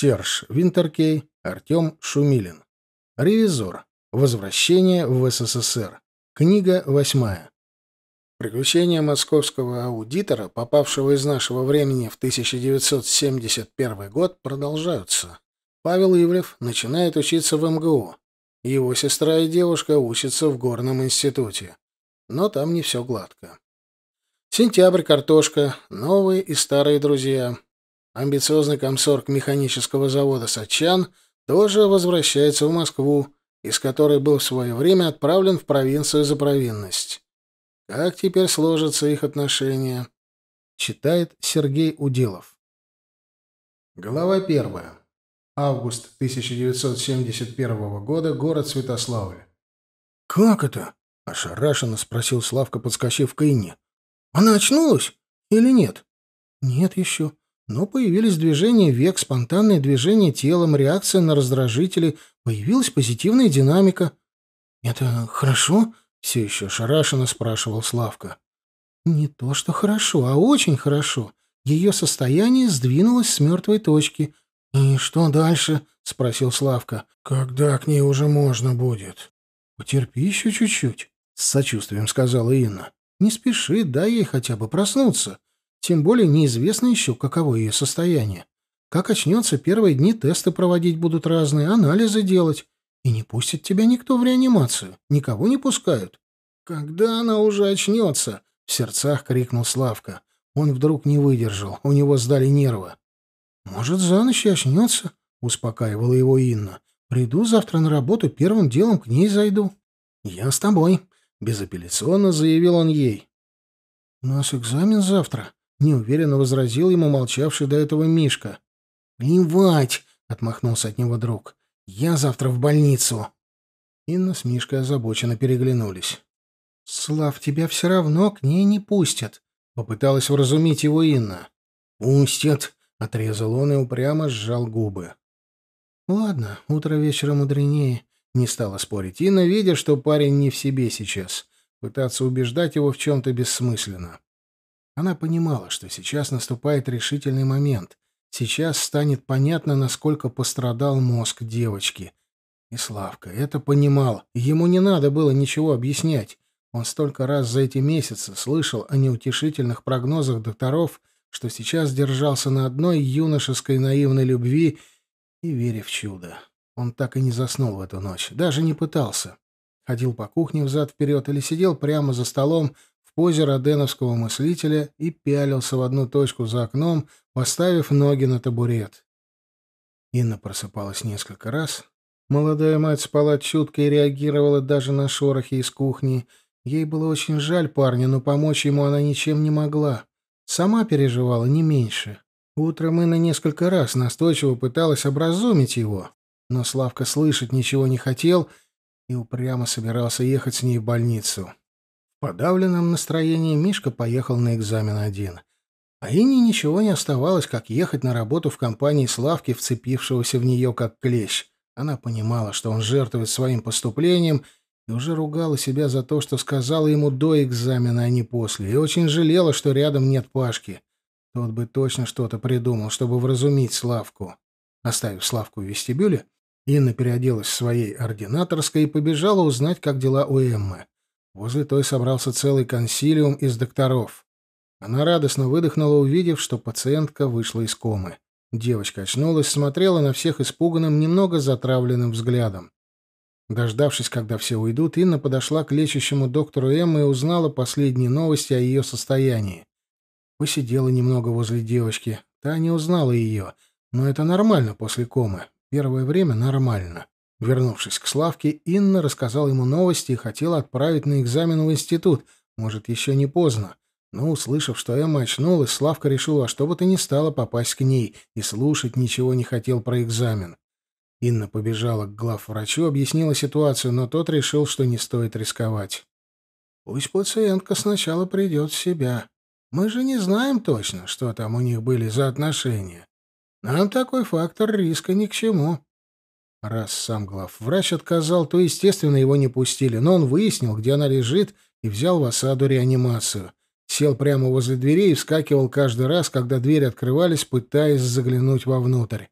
Серж Винтеркей, Артем Шумилин. Ревизор. Возвращение в СССР. Книга восьмая. Приключения московского аудитора, попавшего из нашего времени в 1971 год, продолжаются. Павел Ивлев начинает учиться в МГУ. Его сестра и девушка учатся в горном институте. Но там не все гладко. Сентябрь, картошка, новые и старые друзья — Амбициозный комсорг механического завода «Сачан» тоже возвращается в Москву, из которой был в свое время отправлен в провинцию за провинность. Как теперь сложатся их отношения? Читает Сергей Уделов. Глава первая. Август 1971 года. Город Святославль. «Как это?» — ошарашенно спросил Славка, подскочив к Инне. «Она очнулась или нет?» «Нет еще», но появились движения век, спонтанные движения телом, реакция на раздражители, появилась позитивная динамика. «Это хорошо?» — все еще шарашенно спрашивал Славка. «Не то что хорошо, а очень хорошо. Ее состояние сдвинулось с мертвой точки». «И что дальше?» — спросил Славка. «Когда к ней уже можно будет?» «Потерпи еще чуть-чуть», — с сочувствием сказала Инна. «Не спеши, дай ей хотя бы проснуться. Тем более неизвестно еще, каково ее состояние. Как очнется, первые дни тесты проводить будут разные, анализы делать. И не пустит тебя никто в реанимацию. Никого не пускают. «Когда она уже очнется?» — в сердцах крикнул Славка. Он вдруг не выдержал, у него сдали нервы. «Может, за ночь и очнется?» — успокаивала его Инна. «Приду завтра на работу, первым делом к ней зайду». «Я с тобой», — безапелляционно заявил он ей. «У нас экзамен завтра», неуверенно возразил ему молчавший до этого Мишка. «Плевать!» — отмахнулся от него друг. «Я завтра в больницу!» Инна с Мишкой озабоченно переглянулись. «Слав, тебя все равно к ней не пустят», — попыталась вразумить его Инна. «Пустят», — отрезал он и упрямо сжал губы. «Ладно, утро вечера мудренее», — не стала спорить Инна, видя, что парень не в себе сейчас. Пытаться убеждать его в чем-то бессмысленно. Она понимала, что сейчас наступает решительный момент. Сейчас станет понятно, насколько пострадал мозг девочки. И Славка это понимал. Ему не надо было ничего объяснять. Он столько раз за эти месяцы слышал о неутешительных прогнозах докторов, что сейчас держался на одной юношеской наивной любви и вере в чудо. Он так и не заснул в эту ночь, даже не пытался. Ходил по кухне взад-вперед или сидел прямо за столом, позе роденовского мыслителя и пялился в одну точку за окном, поставив ноги на табурет. Инна просыпалась несколько раз. Молодая мать спала чутко и реагировала даже на шорохи из кухни. Ей было очень жаль парня, но помочь ему она ничем не могла. Сама переживала не меньше. Утром Инна несколько раз настойчиво пыталась образумить его, но Славка слышать ничего не хотел и упрямо собирался ехать с ней в больницу подавленном настроении Мишка поехал на экзамен один. А Ине ничего не оставалось, как ехать на работу в компании Славки, вцепившегося в нее как клещ. Она понимала, что он жертвует своим поступлением, и уже ругала себя за то, что сказала ему до экзамена, а не после, и очень жалела, что рядом нет Пашки. Тот бы точно что-то придумал, чтобы вразумить Славку. Оставив Славку в вестибюле, Инна переоделась в своей ординаторской и побежала узнать, как дела у Эммы. Возле той собрался целый консилиум из докторов. Она радостно выдохнула, увидев, что пациентка вышла из комы. Девочка очнулась, смотрела на всех испуганным, немного затравленным взглядом. Дождавшись, когда все уйдут, Инна подошла к лечащему доктору Эммы и узнала последние новости о ее состоянии. Посидела немного возле девочки. Та не узнала ее. Но это нормально после комы. Первое время нормально. Вернувшись к Славке, Инна рассказала ему новости и хотела отправить на экзамен в институт. Может, еще не поздно. Но, услышав, что Эмма очнулась, Славка решил, решила, что бы то ни стало попасть к ней, и слушать ничего не хотел про экзамен. Инна побежала к главврачу, объяснила ситуацию, но тот решил, что не стоит рисковать. «Пусть пациентка сначала придет в себя. Мы же не знаем точно, что там у них были за отношения. Нам такой фактор риска ни к чему», Раз сам главврач отказал, то, естественно, его не пустили, но он выяснил, где она лежит, и взял в осаду реанимацию. Сел прямо возле двери и вскакивал каждый раз, когда двери открывались, пытаясь заглянуть вовнутрь.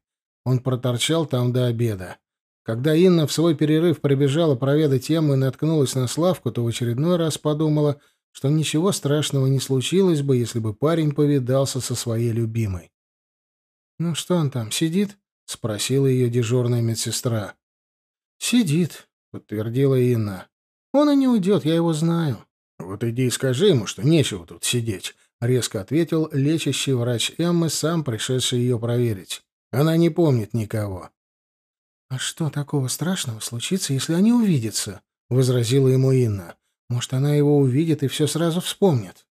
Он проторчал там до обеда. Когда Инна в свой перерыв пробежала проведать яму и наткнулась на Славку, то в очередной раз подумала, что ничего страшного не случилось бы, если бы парень повидался со своей любимой. «Ну что он там, сидит?» — спросила ее дежурная медсестра. «Сидит», — подтвердила Инна. «Он и не уйдет, я его знаю». «Вот иди и скажи ему, что нечего тут сидеть», — резко ответил лечащий врач Эммы, сам пришедший ее проверить. «Она не помнит никого». «А что такого страшного случится, если они увидятся?» — возразила ему Инна. «Может, она его увидит и все сразу вспомнит».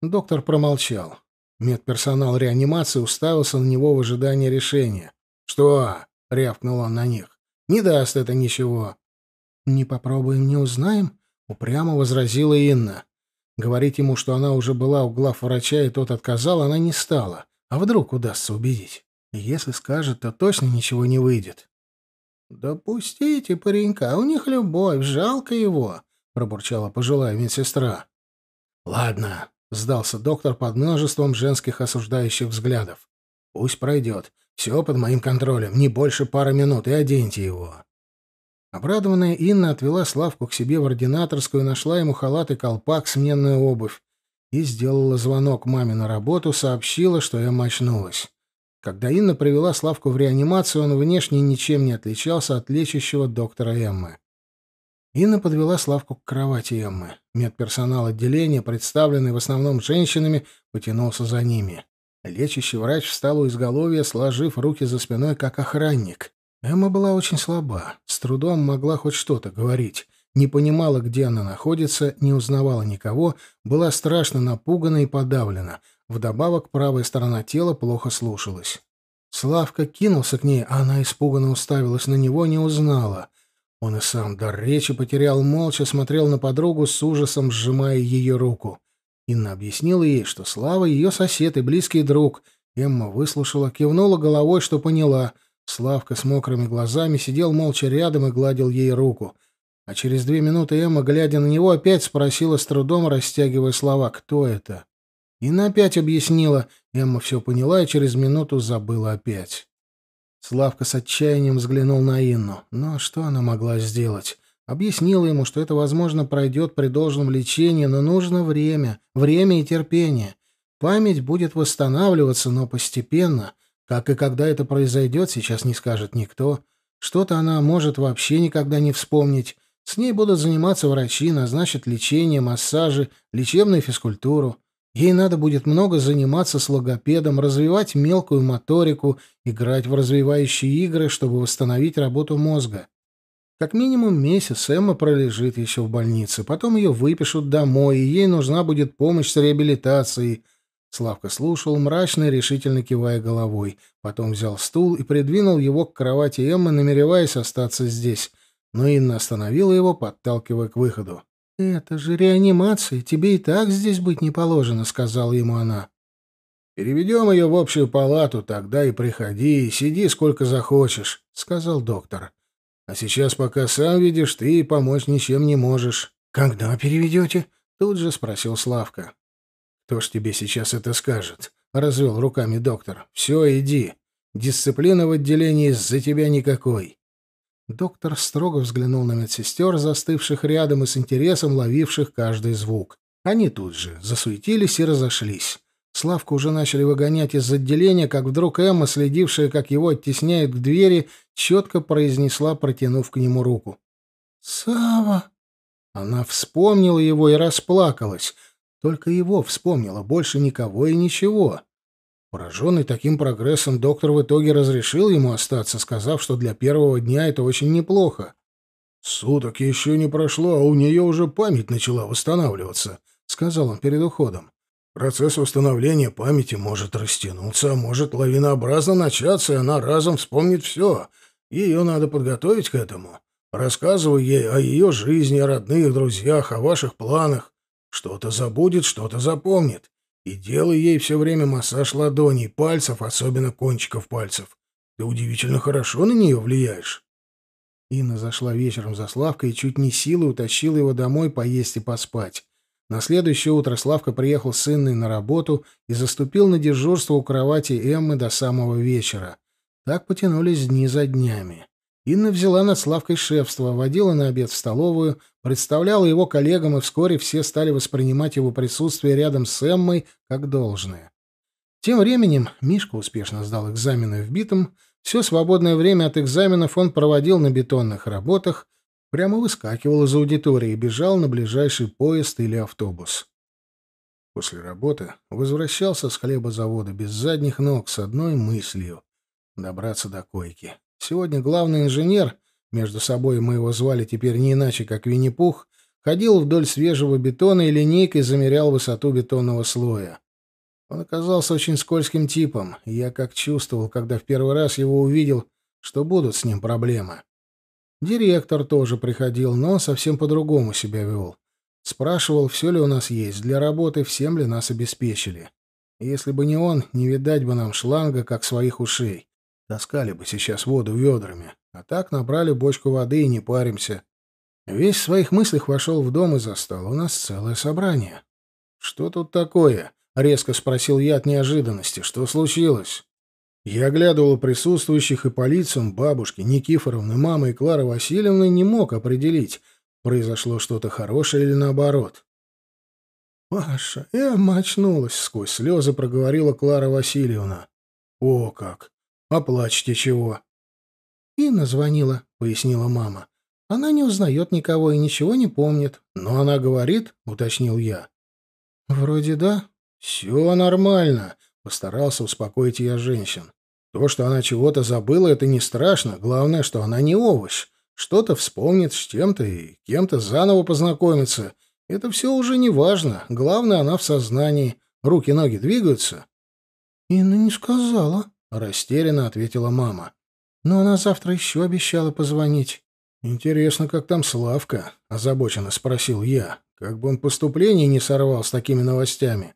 Доктор промолчал. Медперсонал реанимации уставился на него в ожидании решения. «Что?» — рявкнул он на них. «Не даст это ничего». «Не попробуем, не узнаем», — упрямо возразила Инна. Говорить ему, что она уже была у главврача, и тот отказал, она не стала. А вдруг удастся убедить? Если скажет, то точно ничего не выйдет. Допустите, паренька, у них любовь, жалко его», — пробурчала пожилая медсестра. «Ладно», — сдался доктор под множеством женских осуждающих взглядов. «Пусть пройдет. Все под моим контролем, не больше пары минут, и оденьте его». Обрадованная Инна отвела Славку к себе в ординаторскую, нашла ему халат и колпак, сменную обувь, и сделала звонок маме на работу, сообщила, что я мочнулась. Когда Инна привела Славку в реанимацию, он внешне ничем не отличался от лечащего доктора Эммы. Инна подвела Славку к кровати Эммы. Медперсонал отделения, представленный в основном женщинами, потянулся за ними. Лечащий врач встал у изголовья, сложив руки за спиной, как охранник. Эмма была очень слаба, с трудом могла хоть что-то говорить. Не понимала, где она находится, не узнавала никого, была страшно напугана и подавлена. Вдобавок правая сторона тела плохо слушалась. Славка кинулся к ней, а она испуганно уставилась на него, не узнала. Он и сам дар речи потерял, молча смотрел на подругу с ужасом, сжимая ее руку. Инна объяснила ей, что Слава — ее сосед и близкий друг. Эмма выслушала, кивнула головой, что поняла. Славка с мокрыми глазами сидел молча рядом и гладил ей руку. А через две минуты Эмма, глядя на него, опять спросила с трудом, растягивая слова, кто это. Инна опять объяснила. Эмма все поняла и через минуту забыла опять. Славка с отчаянием взглянул на Инну. Но что она могла сделать? Объяснила ему, что это, возможно, пройдет при должном лечении, но нужно время, время и терпение. Память будет восстанавливаться, но постепенно. Как и когда это произойдет, сейчас не скажет никто. Что-то она может вообще никогда не вспомнить. С ней будут заниматься врачи, назначат лечение, массажи, лечебную физкультуру. Ей надо будет много заниматься с логопедом, развивать мелкую моторику, играть в развивающие игры, чтобы восстановить работу мозга. Как минимум месяц Эмма пролежит еще в больнице, потом ее выпишут домой, и ей нужна будет помощь с реабилитацией. Славка слушал, мрачно и решительно кивая головой. Потом взял стул и придвинул его к кровати Эммы, намереваясь остаться здесь. Но Инна остановила его, подталкивая к выходу. «Это же реанимация, тебе и так здесь быть не положено», — сказала ему она. «Переведем ее в общую палату, тогда и приходи, и сиди сколько захочешь», — сказал доктор. А сейчас пока сам видишь, ты помочь ничем не можешь. Когда переведете? Тут же спросил Славка. Кто ж тебе сейчас это скажет? Развел руками доктор. Все, иди. Дисциплина в отделении из-за тебя никакой. Доктор строго взглянул на медсестер, застывших рядом и с интересом ловивших каждый звук. Они тут же засуетились и разошлись. Славку уже начали выгонять из отделения, как вдруг Эмма, следившая, как его оттесняют к двери, четко произнесла, протянув к нему руку. «Сава!» Она вспомнила его и расплакалась. Только его вспомнила, больше никого и ничего. Пораженный таким прогрессом, доктор в итоге разрешил ему остаться, сказав, что для первого дня это очень неплохо. «Суток еще не прошло, а у нее уже память начала восстанавливаться», — сказал он перед уходом. Процесс восстановления памяти может растянуться, а может лавинообразно начаться, и она разом вспомнит все. Ее надо подготовить к этому. Рассказывай ей о ее жизни, о родных, друзьях, о ваших планах. Что-то забудет, что-то запомнит. И делай ей все время массаж ладоней, пальцев, особенно кончиков пальцев. Ты удивительно хорошо на нее влияешь. Инна зашла вечером за Славкой и чуть не силой утащила его домой поесть и поспать. На следующее утро Славка приехал с Инной на работу и заступил на дежурство у кровати Эммы до самого вечера. Так потянулись дни за днями. Инна взяла над Славкой шефство, водила на обед в столовую, представляла его коллегам, и вскоре все стали воспринимать его присутствие рядом с Эммой как должное. Тем временем Мишка успешно сдал экзамены в битом, все свободное время от экзаменов он проводил на бетонных работах, прямо выскакивал из аудитории и бежал на ближайший поезд или автобус. После работы возвращался с хлебозавода без задних ног с одной мыслью — добраться до койки. Сегодня главный инженер, между собой мы его звали теперь не иначе, как Винни-Пух, ходил вдоль свежего бетона и линейкой замерял высоту бетонного слоя. Он оказался очень скользким типом, и я как чувствовал, когда в первый раз его увидел, что будут с ним проблемы. Директор тоже приходил, но совсем по-другому себя вел. Спрашивал, все ли у нас есть для работы, всем ли нас обеспечили. Если бы не он, не видать бы нам шланга, как своих ушей. Таскали бы сейчас воду ведрами. А так набрали бочку воды и не паримся. Весь в своих мыслях вошел в дом и застал у нас целое собрание. «Что тут такое?» — резко спросил я от неожиданности. «Что случилось?» Я оглядывал присутствующих и полицию, бабушки, Никифоровны, мамы и Клары Васильевны не мог определить, произошло что-то хорошее или наоборот. Паша, Эмма очнулась!» — сквозь слезы проговорила Клара Васильевна. «О как! А плачьте чего?» «Инна звонила», — пояснила мама. «Она не узнает никого и ничего не помнит». «Но она говорит», — уточнил я. «Вроде да». «Все нормально», — постарался успокоить я женщин. То, что она чего-то забыла, это не страшно. Главное, что она не овощ. Что-то вспомнит с чем-то и кем-то заново познакомится. Это все уже не важно. Главное, она в сознании. Руки-ноги двигаются. «Инна не сказала», — растерянно ответила мама. «Но она завтра еще обещала позвонить». «Интересно, как там Славка?» — озабоченно спросил я. «Как бы он поступление не сорвал с такими новостями».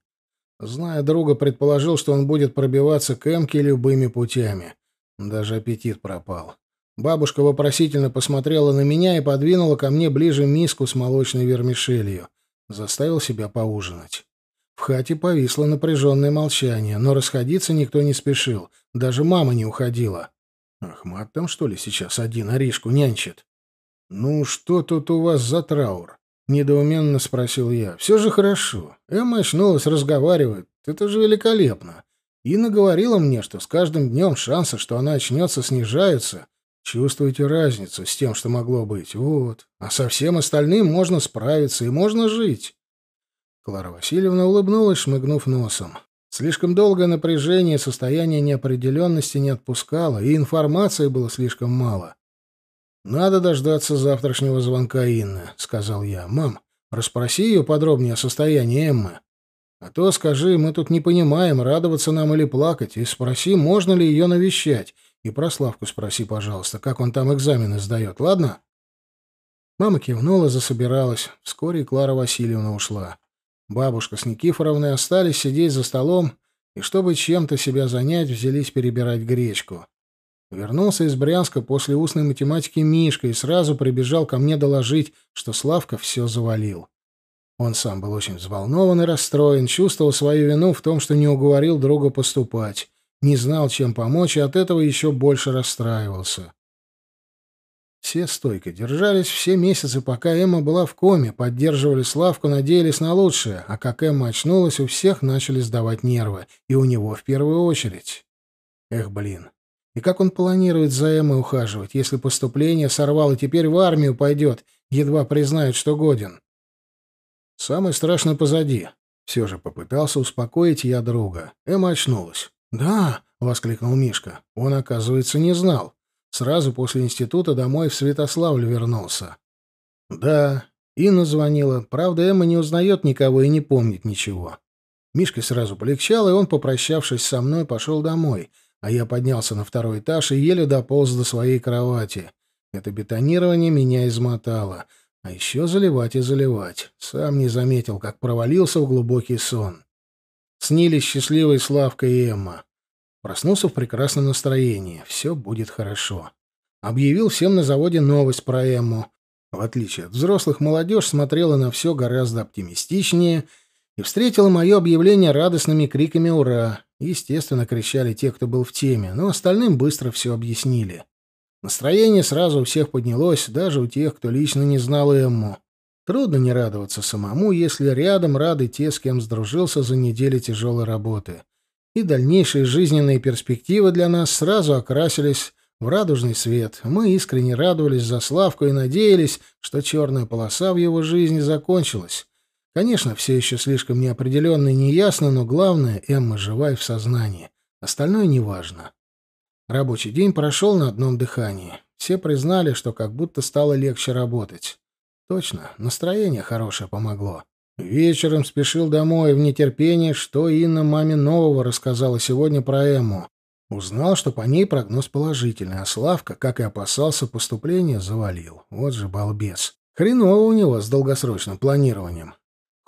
Зная друга, предположил, что он будет пробиваться к Эмке любыми путями. Даже аппетит пропал. Бабушка вопросительно посмотрела на меня и подвинула ко мне ближе миску с молочной вермишелью. Заставил себя поужинать. В хате повисло напряженное молчание, но расходиться никто не спешил. Даже мама не уходила. «Ахмат там, что ли, сейчас один Аришку нянчит?» «Ну, что тут у вас за траур?» Недоуменно спросил я. «Все же хорошо. Эмма очнулась, разговаривать. Это же великолепно. И наговорила мне, что с каждым днем шансы, что она очнется, снижаются. Чувствуете разницу с тем, что могло быть. Вот. А со всем остальным можно справиться и можно жить». Клара Васильевна улыбнулась, шмыгнув носом. Слишком долгое напряжение состояние неопределенности не отпускало, и информации было слишком мало. «Надо дождаться завтрашнего звонка Инны», — сказал я. «Мам, расспроси ее подробнее о состоянии Эммы. А то скажи, мы тут не понимаем, радоваться нам или плакать, и спроси, можно ли ее навещать. И про Славку спроси, пожалуйста, как он там экзамены сдает, ладно?» Мама кивнула, засобиралась. Вскоре Клара Васильевна ушла. Бабушка с Никифоровной остались сидеть за столом и, чтобы чем-то себя занять, взялись перебирать гречку. Вернулся из Брянска после устной математики Мишка и сразу прибежал ко мне доложить, что Славка все завалил. Он сам был очень взволнован и расстроен, чувствовал свою вину в том, что не уговорил друга поступать, не знал, чем помочь, и от этого еще больше расстраивался. Все стойко держались все месяцы, пока Эмма была в коме, поддерживали Славку, надеялись на лучшее, а как Эмма очнулась, у всех начали сдавать нервы, и у него в первую очередь. Эх, блин, и как он планирует за Эммой ухаживать, если поступление сорвал и теперь в армию пойдет, едва признает, что годен? Самое страшное позади. Все же попытался успокоить я друга. Эмма очнулась. «Да!» — воскликнул Мишка. Он, оказывается, не знал. Сразу после института домой в Святославль вернулся. «Да». Инна звонила. Правда, Эмма не узнает никого и не помнит ничего. Мишка сразу полегчал, и он, попрощавшись со мной, пошел домой — а я поднялся на второй этаж и еле дополз до своей кровати. Это бетонирование меня измотало. А еще заливать и заливать. Сам не заметил, как провалился в глубокий сон. Снились счастливой Славка и Эмма. Проснулся в прекрасном настроении. Все будет хорошо. Объявил всем на заводе новость про Эмму. В отличие от взрослых, молодежь смотрела на все гораздо оптимистичнее и встретила мое объявление радостными криками «Ура!». Естественно, кричали те, кто был в теме, но остальным быстро все объяснили. Настроение сразу у всех поднялось, даже у тех, кто лично не знал Эмму. Трудно не радоваться самому, если рядом рады те, с кем сдружился за недели тяжелой работы. И дальнейшие жизненные перспективы для нас сразу окрасились в радужный свет. Мы искренне радовались за Славку и надеялись, что черная полоса в его жизни закончилась. Конечно, все еще слишком неопределенно и неясно, но главное, Эмма жива и в сознании. Остальное неважно. Рабочий день прошел на одном дыхании. Все признали, что как будто стало легче работать. Точно, настроение хорошее помогло. Вечером спешил домой в нетерпении, что Инна маме нового рассказала сегодня про Эмму. Узнал, что по ней прогноз положительный, а Славка, как и опасался, поступление завалил. Вот же балбес. Хреново у него с долгосрочным планированием.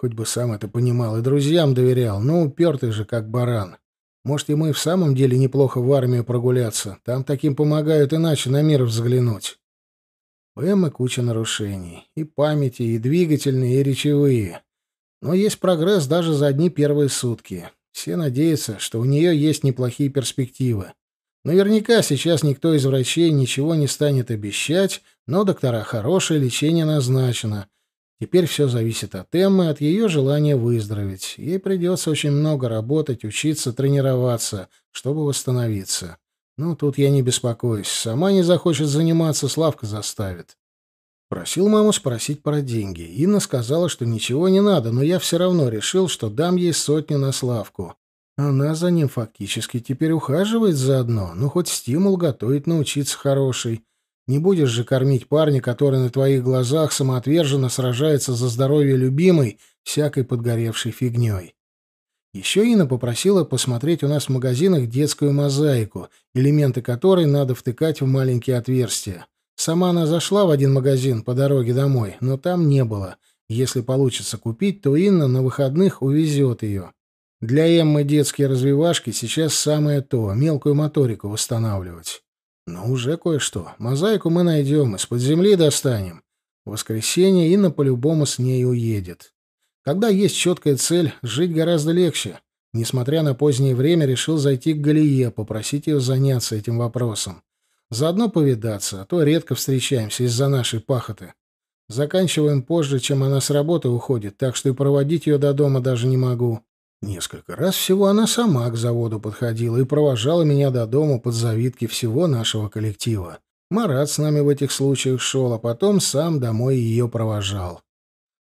Хоть бы сам это понимал и друзьям доверял, но упертый же, как баран. Может, ему и в самом деле неплохо в армию прогуляться. Там таким помогают иначе на мир взглянуть. У Эммы куча нарушений. И памяти, и двигательные, и речевые. Но есть прогресс даже за одни первые сутки. Все надеются, что у нее есть неплохие перспективы. Наверняка сейчас никто из врачей ничего не станет обещать, но доктора хорошее лечение назначено — Теперь все зависит от Эммы, от ее желания выздороветь. Ей придется очень много работать, учиться, тренироваться, чтобы восстановиться. Ну, тут я не беспокоюсь. Сама не захочет заниматься, Славка заставит. Просил маму спросить про деньги. Инна сказала, что ничего не надо, но я все равно решил, что дам ей сотню на Славку. Она за ним фактически теперь ухаживает заодно, ну хоть стимул готовить научиться хороший. Не будешь же кормить парня, который на твоих глазах самоотверженно сражается за здоровье любимой всякой подгоревшей фигней. Еще Инна попросила посмотреть у нас в магазинах детскую мозаику, элементы которой надо втыкать в маленькие отверстия. Сама она зашла в один магазин по дороге домой, но там не было. Если получится купить, то Инна на выходных увезет ее. Для Эммы детские развивашки сейчас самое то, мелкую моторику восстанавливать. Но уже кое-что. Мозаику мы найдем, из-под земли достанем. В воскресенье Инна по-любому с ней уедет. Когда есть четкая цель, жить гораздо легче. Несмотря на позднее время, решил зайти к Галие, попросить ее заняться этим вопросом. Заодно повидаться, а то редко встречаемся из-за нашей пахоты. Заканчиваем позже, чем она с работы уходит, так что и проводить ее до дома даже не могу. Несколько раз всего она сама к заводу подходила и провожала меня до дома под завитки всего нашего коллектива. Марат с нами в этих случаях шел, а потом сам домой ее провожал.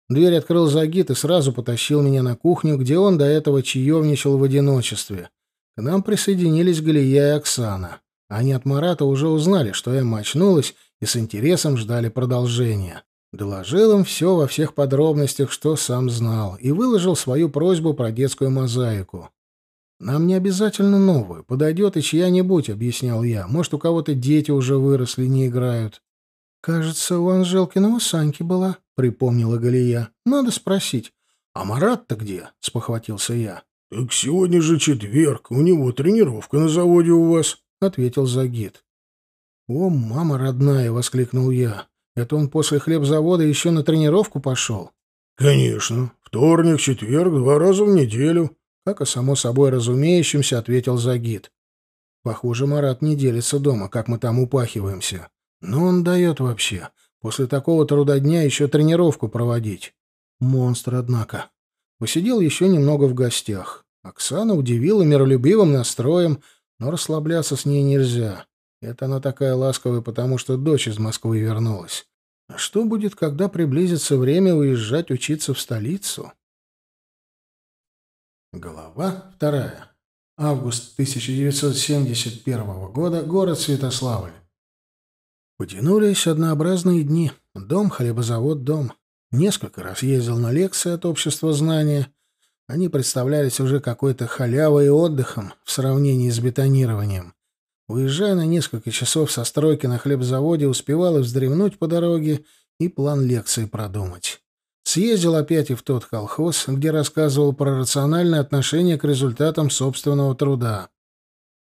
Дверь открыл Загид и сразу потащил меня на кухню, где он до этого чаевничал в одиночестве. К нам присоединились Галия и Оксана. Они от Марата уже узнали, что я мочнулась, и с интересом ждали продолжения. Доложил им все во всех подробностях, что сам знал, и выложил свою просьбу про детскую мозаику. «Нам не обязательно новую. Подойдет и чья-нибудь», — объяснял я. «Может, у кого-то дети уже выросли, не играют». «Кажется, у Анжелкиного Саньки была», — припомнила Галия. «Надо спросить». «А Марат-то где?» — спохватился я. «Так сегодня же четверг. У него тренировка на заводе у вас», — ответил Загид. «О, мама родная!» — воскликнул я. Это он после хлебзавода еще на тренировку пошел? Конечно. Вторник, четверг, два раза в неделю. Как и само собой разумеющимся, ответил Загид. Похоже, Марат не делится дома, как мы там упахиваемся. Но он дает вообще. После такого трудодня еще тренировку проводить. Монстр, однако. Посидел еще немного в гостях. Оксана удивила миролюбивым настроем, но расслабляться с ней нельзя. Это она такая ласковая, потому что дочь из Москвы вернулась. А что будет, когда приблизится время уезжать учиться в столицу? Глава вторая. Август 1971 года. Город Святославль. Потянулись однообразные дни. Дом, хлебозавод, дом. Несколько раз ездил на лекции от общества знания. Они представлялись уже какой-то халявой и отдыхом в сравнении с бетонированием. Уезжая на несколько часов со стройки на хлебзаводе, успевал и вздремнуть по дороге, и план лекции продумать. Съездил опять и в тот колхоз, где рассказывал про рациональное отношение к результатам собственного труда.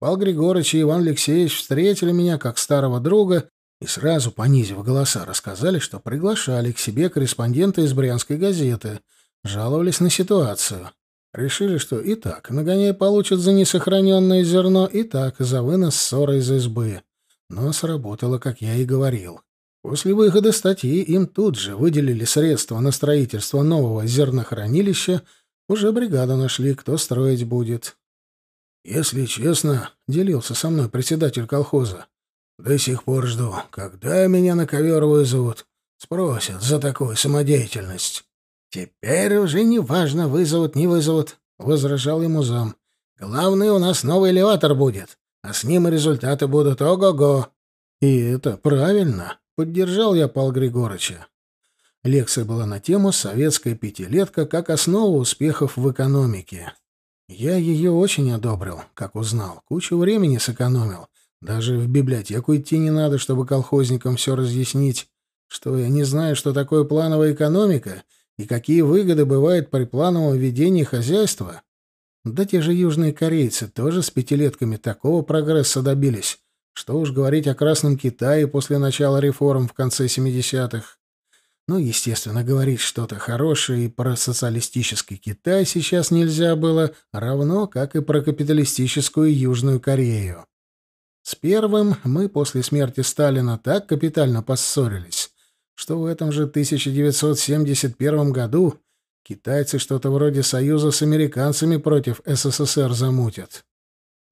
Павел Григорович и Иван Алексеевич встретили меня как старого друга и сразу, понизив голоса, рассказали, что приглашали к себе корреспондента из Брянской газеты, жаловались на ситуацию. Решили, что и так нагоняй получат за несохраненное зерно, и так за вынос ссоры из избы. Но сработало, как я и говорил. После выхода статьи им тут же выделили средства на строительство нового зернохранилища, уже бригаду нашли, кто строить будет. «Если честно», — делился со мной председатель колхоза, — «до сих пор жду, когда меня на ковер вызовут. Спросят за такую самодеятельность». «Теперь уже не важно, вызовут, не вызовут», — возражал ему зам. «Главное, у нас новый элеватор будет, а с ним и результаты будут ого-го». «И это правильно», — поддержал я Пал Григорыча. Лекция была на тему «Советская пятилетка как основа успехов в экономике». Я ее очень одобрил, как узнал, кучу времени сэкономил. Даже в библиотеку идти не надо, чтобы колхозникам все разъяснить, что я не знаю, что такое плановая экономика и какие выгоды бывают при плановом ведении хозяйства. Да те же южные корейцы тоже с пятилетками такого прогресса добились, что уж говорить о Красном Китае после начала реформ в конце 70-х. Ну, естественно, говорить что-то хорошее и про социалистический Китай сейчас нельзя было, равно как и про капиталистическую Южную Корею. С первым мы после смерти Сталина так капитально поссорились, что в этом же 1971 году китайцы что-то вроде союза с американцами против СССР замутят.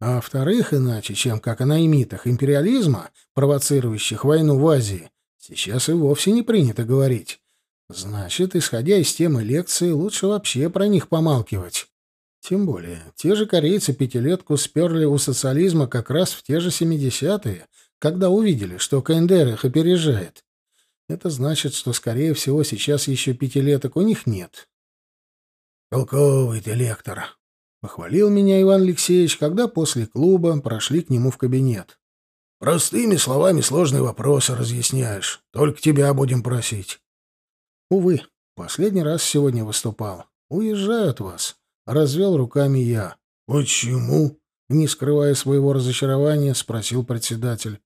А вторых иначе, чем как о наймитах империализма, провоцирующих войну в Азии, сейчас и вовсе не принято говорить. Значит, исходя из темы лекции, лучше вообще про них помалкивать. Тем более, те же корейцы пятилетку сперли у социализма как раз в те же 70-е, когда увидели, что КНДР их опережает. Это значит, что, скорее всего, сейчас еще пятилеток у них нет. «Толковый ты, лектор!» — похвалил меня Иван Алексеевич, когда после клуба прошли к нему в кабинет. «Простыми словами сложные вопросы разъясняешь. Только тебя будем просить». «Увы, последний раз сегодня выступал. Уезжаю от вас», — развел руками я. «Почему?» — не скрывая своего разочарования, спросил председатель.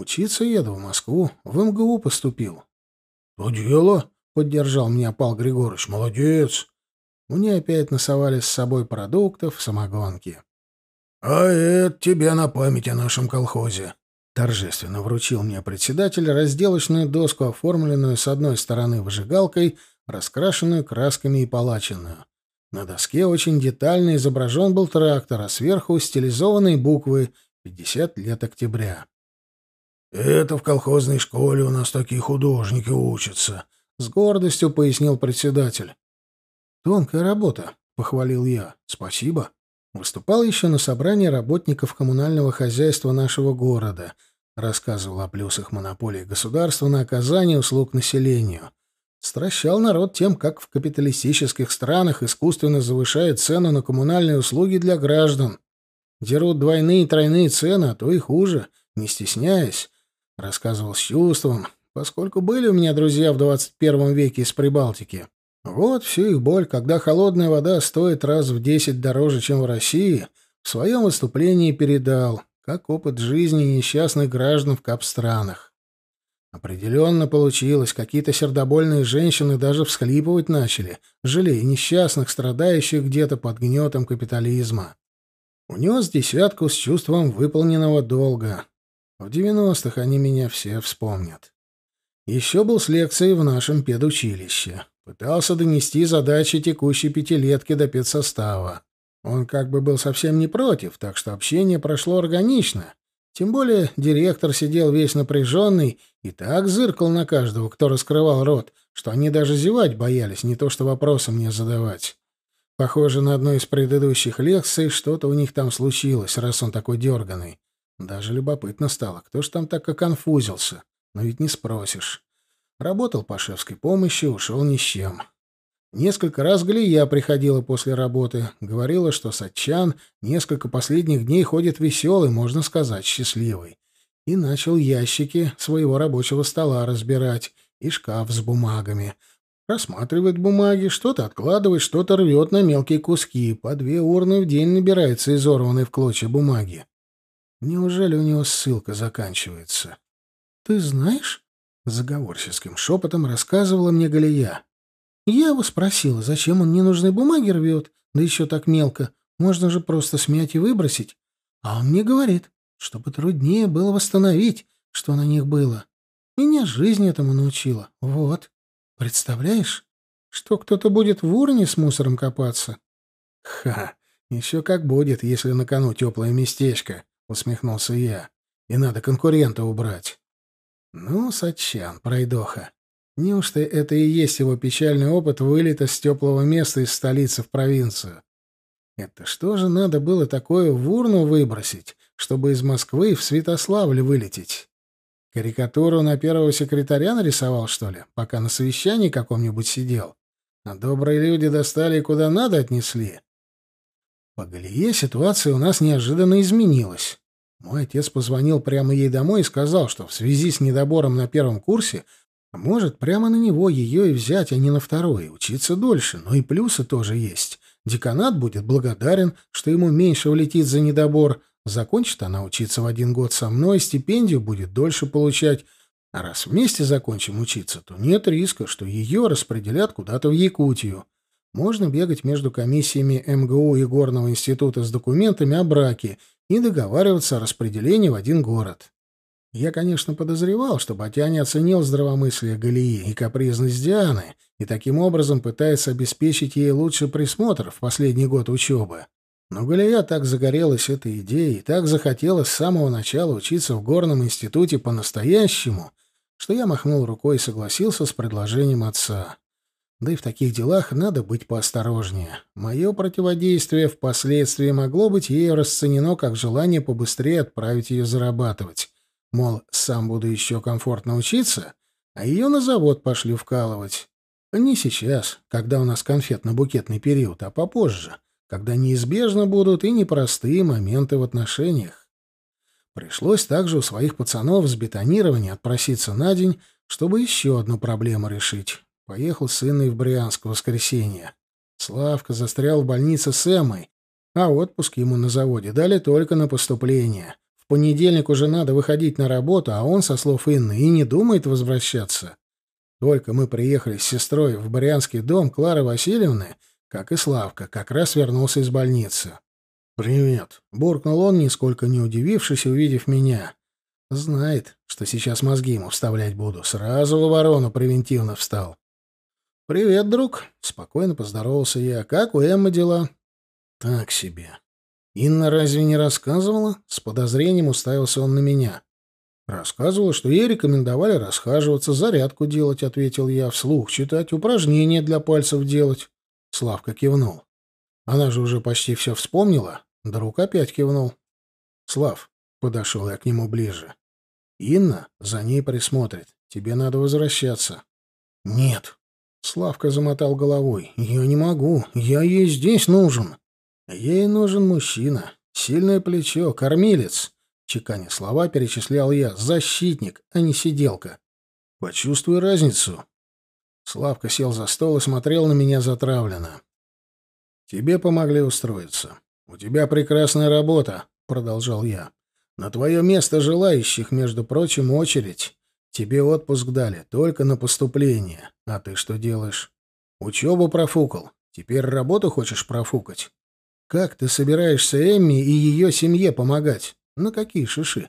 Учиться еду в Москву, в МГУ поступил. — То дело, — поддержал меня Пал Григорович, молодец. Мне опять насовали с собой продуктов, самогонки. — А это тебе на память о нашем колхозе. Торжественно вручил мне председатель разделочную доску, оформленную с одной стороны выжигалкой, раскрашенную красками и палаченную. На доске очень детально изображен был трактор, а сверху стилизованные буквы «50 лет октября». «Это в колхозной школе у нас такие художники учатся», — с гордостью пояснил председатель. «Тонкая работа», — похвалил я. «Спасибо». Выступал еще на собрании работников коммунального хозяйства нашего города. Рассказывал о плюсах монополии государства на оказание услуг населению. Стращал народ тем, как в капиталистических странах искусственно завышают цену на коммунальные услуги для граждан. Дерут двойные и тройные цены, а то и хуже, не стесняясь. Рассказывал с чувством, поскольку были у меня друзья в 21 веке из Прибалтики. Вот всю их боль, когда холодная вода стоит раз в десять дороже, чем в России, в своем выступлении передал, как опыт жизни несчастных граждан в капстранах. Определенно получилось, какие-то сердобольные женщины даже всхлипывать начали, жалея несчастных, страдающих где-то под гнетом капитализма. Унес десятку с чувством выполненного долга, в девяностых они меня все вспомнят. Еще был с лекцией в нашем педучилище. Пытался донести задачи текущей пятилетки до педсостава. Он как бы был совсем не против, так что общение прошло органично. Тем более директор сидел весь напряженный и так зыркал на каждого, кто раскрывал рот, что они даже зевать боялись, не то что вопросы мне задавать. Похоже, на одной из предыдущих лекций что-то у них там случилось, раз он такой дерганый. Даже любопытно стало, кто ж там так оконфузился. Но ведь не спросишь. Работал по шефской помощи, ушел ни с чем. Несколько раз Галия приходила после работы, говорила, что Сатчан несколько последних дней ходит веселый, можно сказать, счастливый. И начал ящики своего рабочего стола разбирать и шкаф с бумагами. Рассматривает бумаги, что-то откладывает, что-то рвет на мелкие куски. По две урны в день набирается изорванной в клочья бумаги. Неужели у него ссылка заканчивается? Ты знаешь? Заговорческим шепотом рассказывала мне Галия. Я его спросила, зачем он ненужные бумаги рвет, да еще так мелко. Можно же просто смять и выбросить. А он мне говорит, чтобы труднее было восстановить, что на них было. Меня жизнь этому научила. Вот. Представляешь, что кто-то будет в урне с мусором копаться? Ха, еще как будет, если на кону теплое местечко усмехнулся я. И надо конкурента убрать. Ну, Сачан, пройдоха. Неужто это и есть его печальный опыт вылета с теплого места из столицы в провинцию? Это что же надо было такое в урну выбросить, чтобы из Москвы в Святославль вылететь? Карикатуру на первого секретаря нарисовал, что ли, пока на совещании каком-нибудь сидел? А добрые люди достали и куда надо отнесли. По Галие ситуация у нас неожиданно изменилась. Мой отец позвонил прямо ей домой и сказал, что в связи с недобором на первом курсе может прямо на него ее и взять, а не на второй, учиться дольше, но и плюсы тоже есть. Деканат будет благодарен, что ему меньше улетит за недобор. Закончит она учиться в один год со мной, стипендию будет дольше получать. А раз вместе закончим учиться, то нет риска, что ее распределят куда-то в Якутию. Можно бегать между комиссиями МГУ и Горного института с документами о браке и договариваться о распределении в один город. Я, конечно, подозревал, что Батя не оценил здравомыслие Галии и капризность Дианы, и таким образом пытается обеспечить ей лучший присмотр в последний год учебы. Но Галия так загорелась этой идеей, и так захотела с самого начала учиться в горном институте по-настоящему, что я махнул рукой и согласился с предложением отца. Да и в таких делах надо быть поосторожнее. Мое противодействие впоследствии могло быть ею расценено как желание побыстрее отправить ее зарабатывать. Мол, сам буду еще комфортно учиться, а ее на завод пошлю вкалывать. Не сейчас, когда у нас конфетно-букетный период, а попозже, когда неизбежно будут и непростые моменты в отношениях. Пришлось также у своих пацанов с бетонирования отпроситься на день, чтобы еще одну проблему решить. Поехал с Инной в Брянск в воскресенье. Славка застрял в больнице с Эмой, а отпуск ему на заводе дали только на поступление. В понедельник уже надо выходить на работу, а он, со слов Инны, и не думает возвращаться. Только мы приехали с сестрой в Брянский дом Клары Васильевны, как и Славка, как раз вернулся из больницы. «Привет», — буркнул он, нисколько не удивившись, увидев меня. Знает, что сейчас мозги ему вставлять буду. Сразу в ворону превентивно встал. «Привет, друг!» — спокойно поздоровался я. «Как у Эммы дела?» «Так себе». «Инна разве не рассказывала?» С подозрением уставился он на меня. «Рассказывала, что ей рекомендовали расхаживаться, зарядку делать», — ответил я, «вслух читать, упражнения для пальцев делать». Славка кивнул. «Она же уже почти все вспомнила?» Друг опять кивнул. «Слав», — подошел я к нему ближе. «Инна за ней присмотрит. Тебе надо возвращаться». «Нет», Славка замотал головой. «Я не могу. Я ей здесь нужен». «Ей нужен мужчина. Сильное плечо. Кормилец». Чеканя слова перечислял я. «Защитник, а не сиделка». «Почувствуй разницу». Славка сел за стол и смотрел на меня затравленно. «Тебе помогли устроиться. У тебя прекрасная работа», — продолжал я. «На твое место желающих, между прочим, очередь. Тебе отпуск дали, только на поступление. А ты что делаешь? Учебу профукал. Теперь работу хочешь профукать? Как ты собираешься Эмми и ее семье помогать? На какие шиши?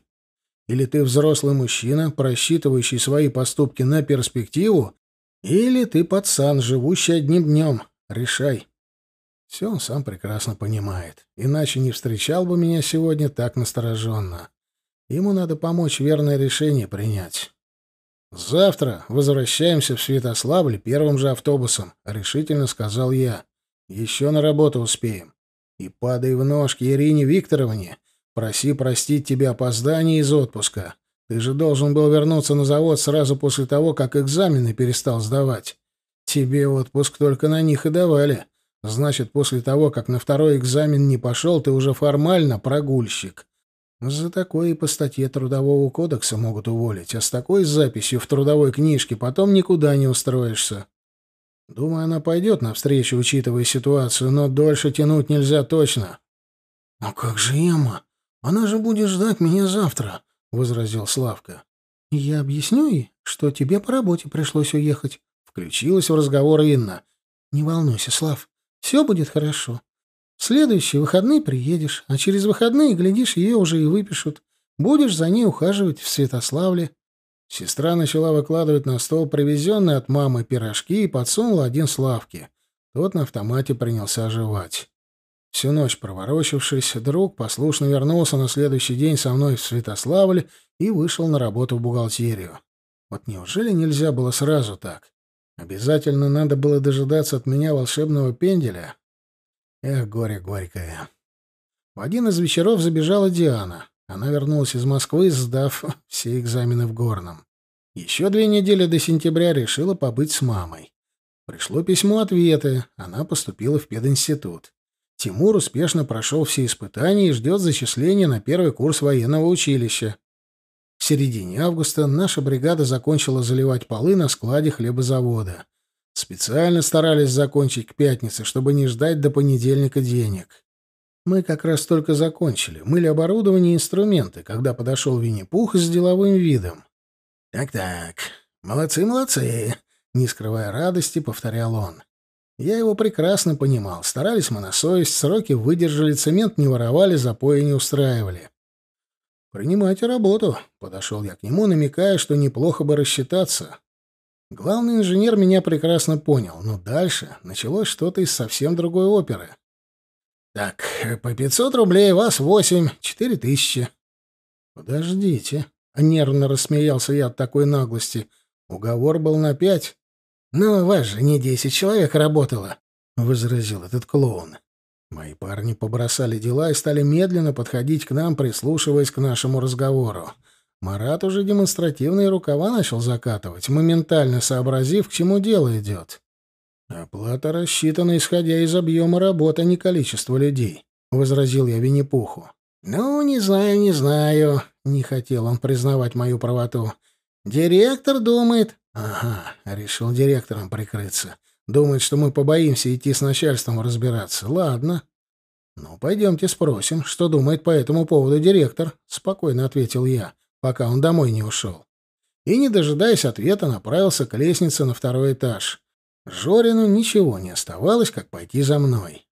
Или ты взрослый мужчина, просчитывающий свои поступки на перспективу, или ты пацан, живущий одним днем. Решай. Все он сам прекрасно понимает. Иначе не встречал бы меня сегодня так настороженно. Ему надо помочь верное решение принять. «Завтра возвращаемся в Святославль первым же автобусом», — решительно сказал я. «Еще на работу успеем. И падай в ножки Ирине Викторовне. Проси простить тебя опоздание из отпуска. Ты же должен был вернуться на завод сразу после того, как экзамены перестал сдавать. Тебе отпуск только на них и давали. Значит, после того, как на второй экзамен не пошел, ты уже формально прогульщик». За такое и по статье Трудового кодекса могут уволить, а с такой записью в трудовой книжке потом никуда не устроишься. Думаю, она пойдет навстречу, учитывая ситуацию, но дольше тянуть нельзя точно. — А как же Эмма? Она же будет ждать меня завтра, — возразил Славка. — Я объясню ей, что тебе по работе пришлось уехать. Включилась в разговор Инна. — Не волнуйся, Слав, все будет хорошо следующие выходные приедешь, а через выходные, глядишь, ее уже и выпишут. Будешь за ней ухаживать в Святославле». Сестра начала выкладывать на стол привезенные от мамы пирожки и подсунула один Славке. Тот на автомате принялся оживать. Всю ночь проворочившись, друг послушно вернулся на следующий день со мной в Святославль и вышел на работу в бухгалтерию. Вот неужели нельзя было сразу так? Обязательно надо было дожидаться от меня волшебного пенделя. Эх, горе горькое. В один из вечеров забежала Диана. Она вернулась из Москвы, сдав все экзамены в Горном. Еще две недели до сентября решила побыть с мамой. Пришло письмо ответы. Она поступила в пединститут. Тимур успешно прошел все испытания и ждет зачисления на первый курс военного училища. В середине августа наша бригада закончила заливать полы на складе хлебозавода. Специально старались закончить к пятнице, чтобы не ждать до понедельника денег. Мы как раз только закончили, мыли оборудование и инструменты, когда подошел Винни-Пух с деловым видом. «Так-так, молодцы, молодцы!» — не скрывая радости, повторял он. Я его прекрасно понимал. Старались мы на совесть, сроки выдержали, цемент не воровали, запои не устраивали. «Принимайте работу», — подошел я к нему, намекая, что неплохо бы рассчитаться. Главный инженер меня прекрасно понял, но дальше началось что-то из совсем другой оперы. «Так, по пятьсот рублей, вас восемь, четыре тысячи». «Подождите», — нервно рассмеялся я от такой наглости. «Уговор был на пять». «Но ну, вас же не десять человек работало», — возразил этот клоун. Мои парни побросали дела и стали медленно подходить к нам, прислушиваясь к нашему разговору. Марат уже демонстративные рукава начал закатывать, моментально сообразив, к чему дело идет. «Оплата рассчитана, исходя из объема работы, а не количества людей», — возразил я Винни-Пуху. «Ну, не знаю, не знаю», — не хотел он признавать мою правоту. «Директор думает...» «Ага», — решил директором прикрыться. «Думает, что мы побоимся идти с начальством разбираться. Ладно». «Ну, пойдемте спросим, что думает по этому поводу директор», — спокойно ответил я пока он домой не ушел. И, не дожидаясь ответа, направился к лестнице на второй этаж. Жорину ничего не оставалось, как пойти за мной.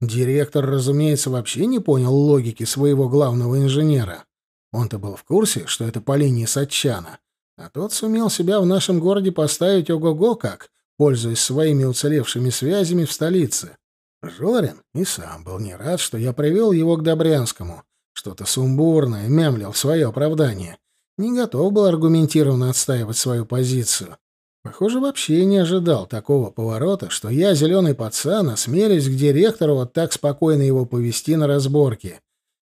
Директор, разумеется, вообще не понял логики своего главного инженера. Он-то был в курсе, что это по линии Сатчана, а тот сумел себя в нашем городе поставить ого-го как, пользуясь своими уцелевшими связями в столице. Жорин и сам был не рад, что я привел его к Добрянскому, что-то сумбурное, мямлил в свое оправдание. Не готов был аргументированно отстаивать свою позицию. Похоже, вообще не ожидал такого поворота, что я, зеленый пацан, осмелюсь к директору вот так спокойно его повести на разборке.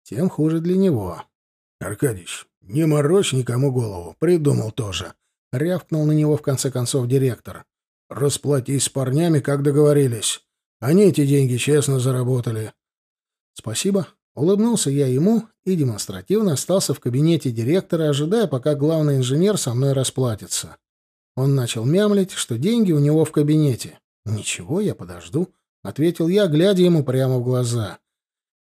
Тем хуже для него. «Аркадьич, не морочь никому голову, придумал тоже», — рявкнул на него в конце концов директор. «Расплатись с парнями, как договорились. Они эти деньги честно заработали». «Спасибо», Улыбнулся я ему и демонстративно остался в кабинете директора, ожидая, пока главный инженер со мной расплатится. Он начал мямлить, что деньги у него в кабинете. «Ничего, я подожду», — ответил я, глядя ему прямо в глаза.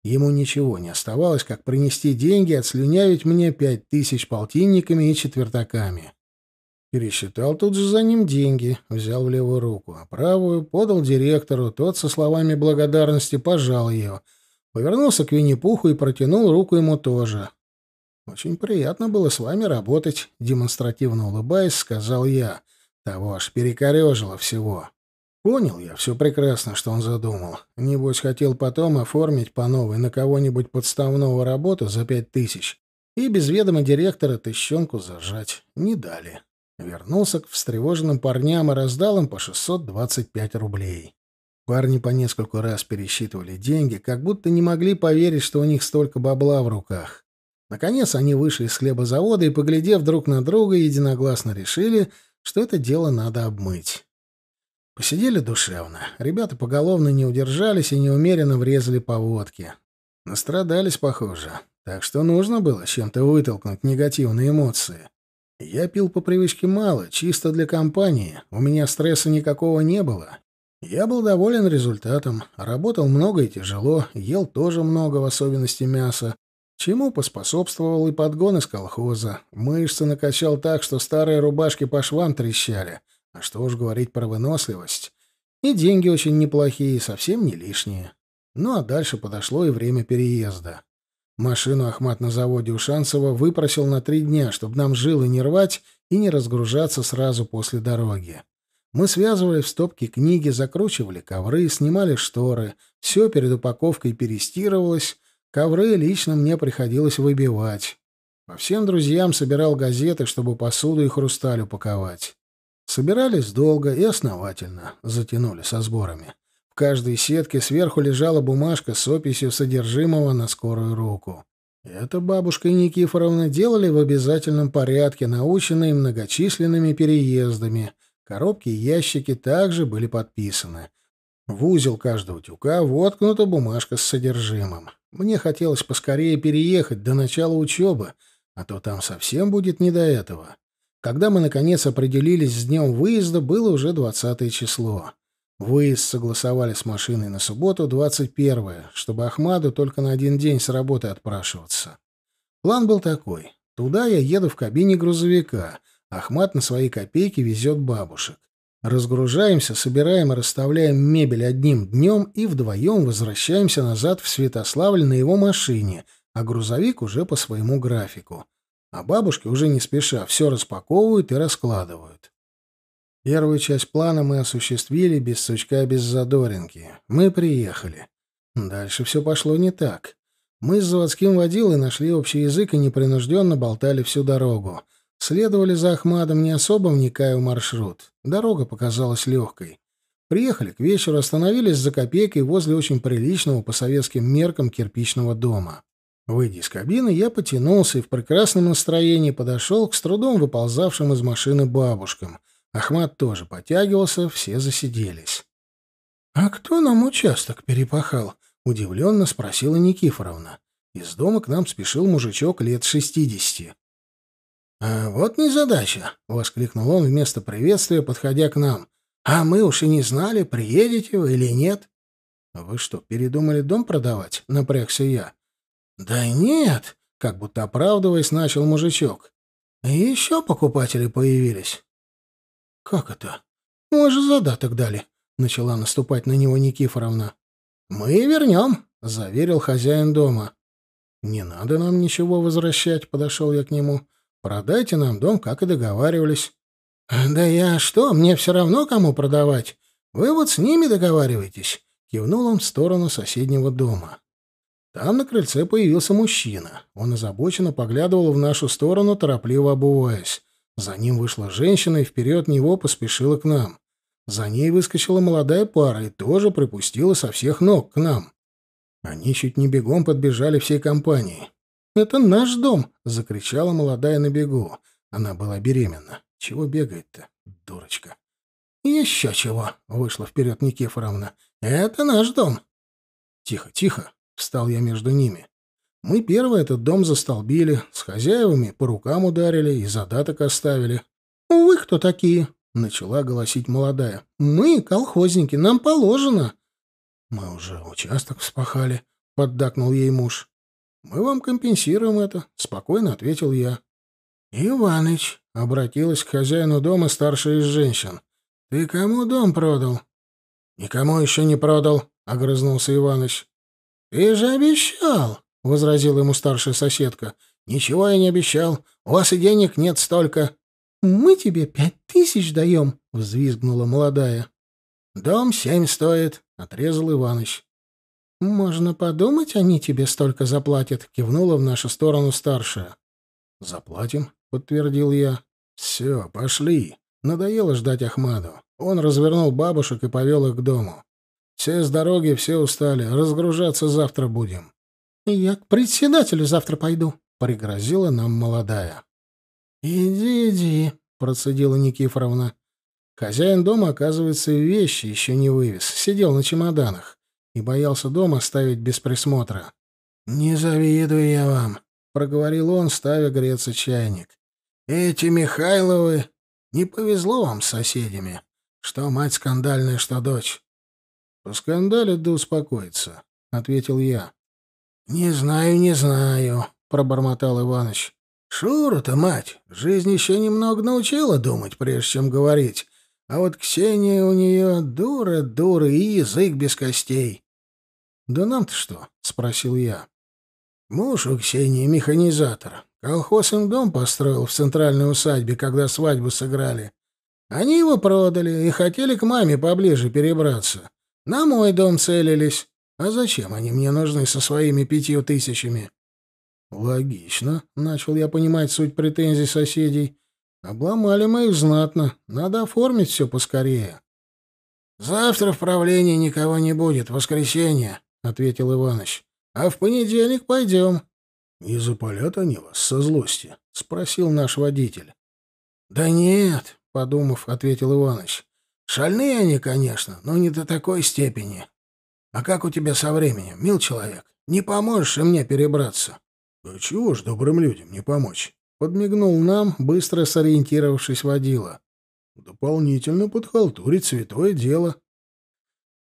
Ему ничего не оставалось, как принести деньги и отслюнявить мне пять тысяч полтинниками и четвертаками. Пересчитал тут же за ним деньги, взял в левую руку, а правую подал директору, тот со словами благодарности пожал ее — Повернулся к Винни-Пуху и протянул руку ему тоже. «Очень приятно было с вами работать», — демонстративно улыбаясь, сказал я. Того аж перекорежило всего. Понял я все прекрасно, что он задумал. Небось, хотел потом оформить по новой на кого-нибудь подставного работу за пять тысяч и без ведома директора тыщенку зажать. Не дали. Вернулся к встревоженным парням и раздал им по 625 рублей. Парни по нескольку раз пересчитывали деньги, как будто не могли поверить, что у них столько бабла в руках. Наконец они вышли из хлебозавода и, поглядев друг на друга, единогласно решили, что это дело надо обмыть. Посидели душевно. Ребята поголовно не удержались и неумеренно врезали по водке. Настрадались, похоже. Так что нужно было чем-то вытолкнуть негативные эмоции. Я пил по привычке мало, чисто для компании. У меня стресса никакого не было. Я был доволен результатом, работал много и тяжело, ел тоже много, в особенности мяса, чему поспособствовал и подгон из колхоза. Мышцы накачал так, что старые рубашки по швам трещали. А что уж говорить про выносливость. И деньги очень неплохие, совсем не лишние. Ну а дальше подошло и время переезда. Машину Ахмат на заводе у Шанцева выпросил на три дня, чтобы нам жилы не рвать и не разгружаться сразу после дороги. Мы связывали в стопки книги, закручивали ковры, снимали шторы. Все перед упаковкой перестировалось. Ковры лично мне приходилось выбивать. По всем друзьям собирал газеты, чтобы посуду и хрусталь упаковать. Собирались долго и основательно, затянули со сборами. В каждой сетке сверху лежала бумажка с описью содержимого на скорую руку. Это бабушка и Никифоровна делали в обязательном порядке, наученные многочисленными переездами — Коробки и ящики также были подписаны. В узел каждого тюка воткнута бумажка с содержимым. Мне хотелось поскорее переехать до начала учебы, а то там совсем будет не до этого. Когда мы, наконец, определились с днем выезда, было уже 20 число. Выезд согласовали с машиной на субботу, 21-е, чтобы Ахмаду только на один день с работы отпрашиваться. План был такой. Туда я еду в кабине грузовика — Ахмат на свои копейки везет бабушек. Разгружаемся, собираем и расставляем мебель одним днем и вдвоем возвращаемся назад в Святославль на его машине, а грузовик уже по своему графику. А бабушки уже не спеша все распаковывают и раскладывают. Первую часть плана мы осуществили без сучка, без задоринки. Мы приехали. Дальше все пошло не так. Мы с заводским водилой нашли общий язык и непринужденно болтали всю дорогу — Следовали за Ахмадом, не особо вникая в маршрут. Дорога показалась легкой. Приехали к вечеру, остановились за копейкой возле очень приличного по советским меркам кирпичного дома. Выйдя из кабины, я потянулся и в прекрасном настроении подошел к с трудом выползавшим из машины бабушкам. Ахмат тоже потягивался, все засиделись. «А кто нам участок перепахал?» — удивленно спросила Никифоровна. Из дома к нам спешил мужичок лет шестидесяти. «А вот незадача!» — воскликнул он вместо приветствия, подходя к нам. «А мы уж и не знали, приедете вы или нет». «А «Вы что, передумали дом продавать?» — напрягся я. «Да нет!» — как будто оправдываясь, начал мужичок. «Еще покупатели появились». «Как это? Мы же задаток дали», — начала наступать на него Никифоровна. «Мы вернем», — заверил хозяин дома. «Не надо нам ничего возвращать», — подошел я к нему. Продайте нам дом, как и договаривались». «Да я что, мне все равно, кому продавать. Вы вот с ними договариваетесь», — кивнул он в сторону соседнего дома. Там на крыльце появился мужчина. Он озабоченно поглядывал в нашу сторону, торопливо обуваясь. За ним вышла женщина, и вперед него поспешила к нам. За ней выскочила молодая пара и тоже припустила со всех ног к нам. Они чуть не бегом подбежали всей компанией. Это наш дом!» — закричала молодая на бегу. Она была беременна. Чего бегает-то, дурочка? «Еще чего!» — вышла вперед Никифоровна. «Это наш дом!» «Тихо, тихо!» — встал я между ними. «Мы первые этот дом застолбили, с хозяевами по рукам ударили и задаток оставили». «Вы кто такие?» — начала голосить молодая. «Мы колхозники, нам положено». «Мы уже участок вспахали», — поддакнул ей муж мы вам компенсируем это», — спокойно ответил я. «Иваныч», — обратилась к хозяину дома старшая из женщин, — «ты кому дом продал?» «Никому еще не продал», — огрызнулся Иваныч. «Ты же обещал», — возразила ему старшая соседка. «Ничего я не обещал. У вас и денег нет столько». «Мы тебе пять тысяч даем», — взвизгнула молодая. «Дом семь стоит», — отрезал Иваныч. «Можно подумать, они тебе столько заплатят», — кивнула в нашу сторону старшая. «Заплатим», — подтвердил я. «Все, пошли». Надоело ждать Ахмаду. Он развернул бабушек и повел их к дому. «Все с дороги, все устали. Разгружаться завтра будем». «Я к председателю завтра пойду», — пригрозила нам молодая. «Иди, иди», — процедила Никифоровна. Хозяин дома, оказывается, вещи еще не вывез. Сидел на чемоданах и боялся дома оставить без присмотра. «Не завидую я вам», — проговорил он, ставя греться чайник. «Эти Михайловы... Не повезло вам с соседями. Что мать скандальная, что дочь». «Поскандалит да успокоится», — ответил я. «Не знаю, не знаю», — пробормотал Иваныч. «Шура-то, мать, жизнь еще немного научила думать, прежде чем говорить. А вот Ксения у нее дура-дура и язык без костей. «Да нам-то что?» — спросил я. «Муж у Ксении механизатор. Колхоз им дом построил в центральной усадьбе, когда свадьбу сыграли. Они его продали и хотели к маме поближе перебраться. На мой дом целились. А зачем они мне нужны со своими пятью тысячами?» «Логично», — начал я понимать суть претензий соседей. «Обломали мы их знатно. Надо оформить все поскорее». «Завтра в правлении никого не будет. Воскресенье», ответил Иваныч. А в понедельник пойдем. Не запалят они вас со злости? спросил наш водитель. Да нет, подумав, ответил Иваныч. Шальные они, конечно, но не до такой степени. А как у тебя со временем, мил человек? Не поможешь и мне перебраться? Да чего ж добрым людям не помочь? Подмигнул нам, быстро сориентировавшись водила. Дополнительно подхалтурить святое дело.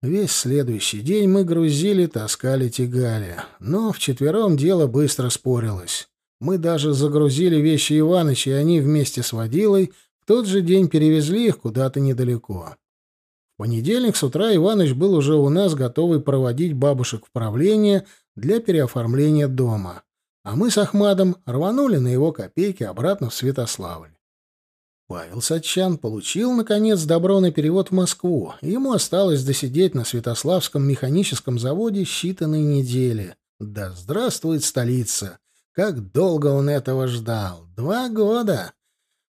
Весь следующий день мы грузили, таскали, тягали. Но вчетвером дело быстро спорилось. Мы даже загрузили вещи Иваныча, и они вместе с водилой в тот же день перевезли их куда-то недалеко. В понедельник с утра Иваныч был уже у нас, готовый проводить бабушек в правление для переоформления дома. А мы с Ахмадом рванули на его копейки обратно в Святославль. Павел Сатчан получил, наконец, добро на перевод в Москву. Ему осталось досидеть на Святославском механическом заводе считанные недели. Да здравствует столица! Как долго он этого ждал! Два года!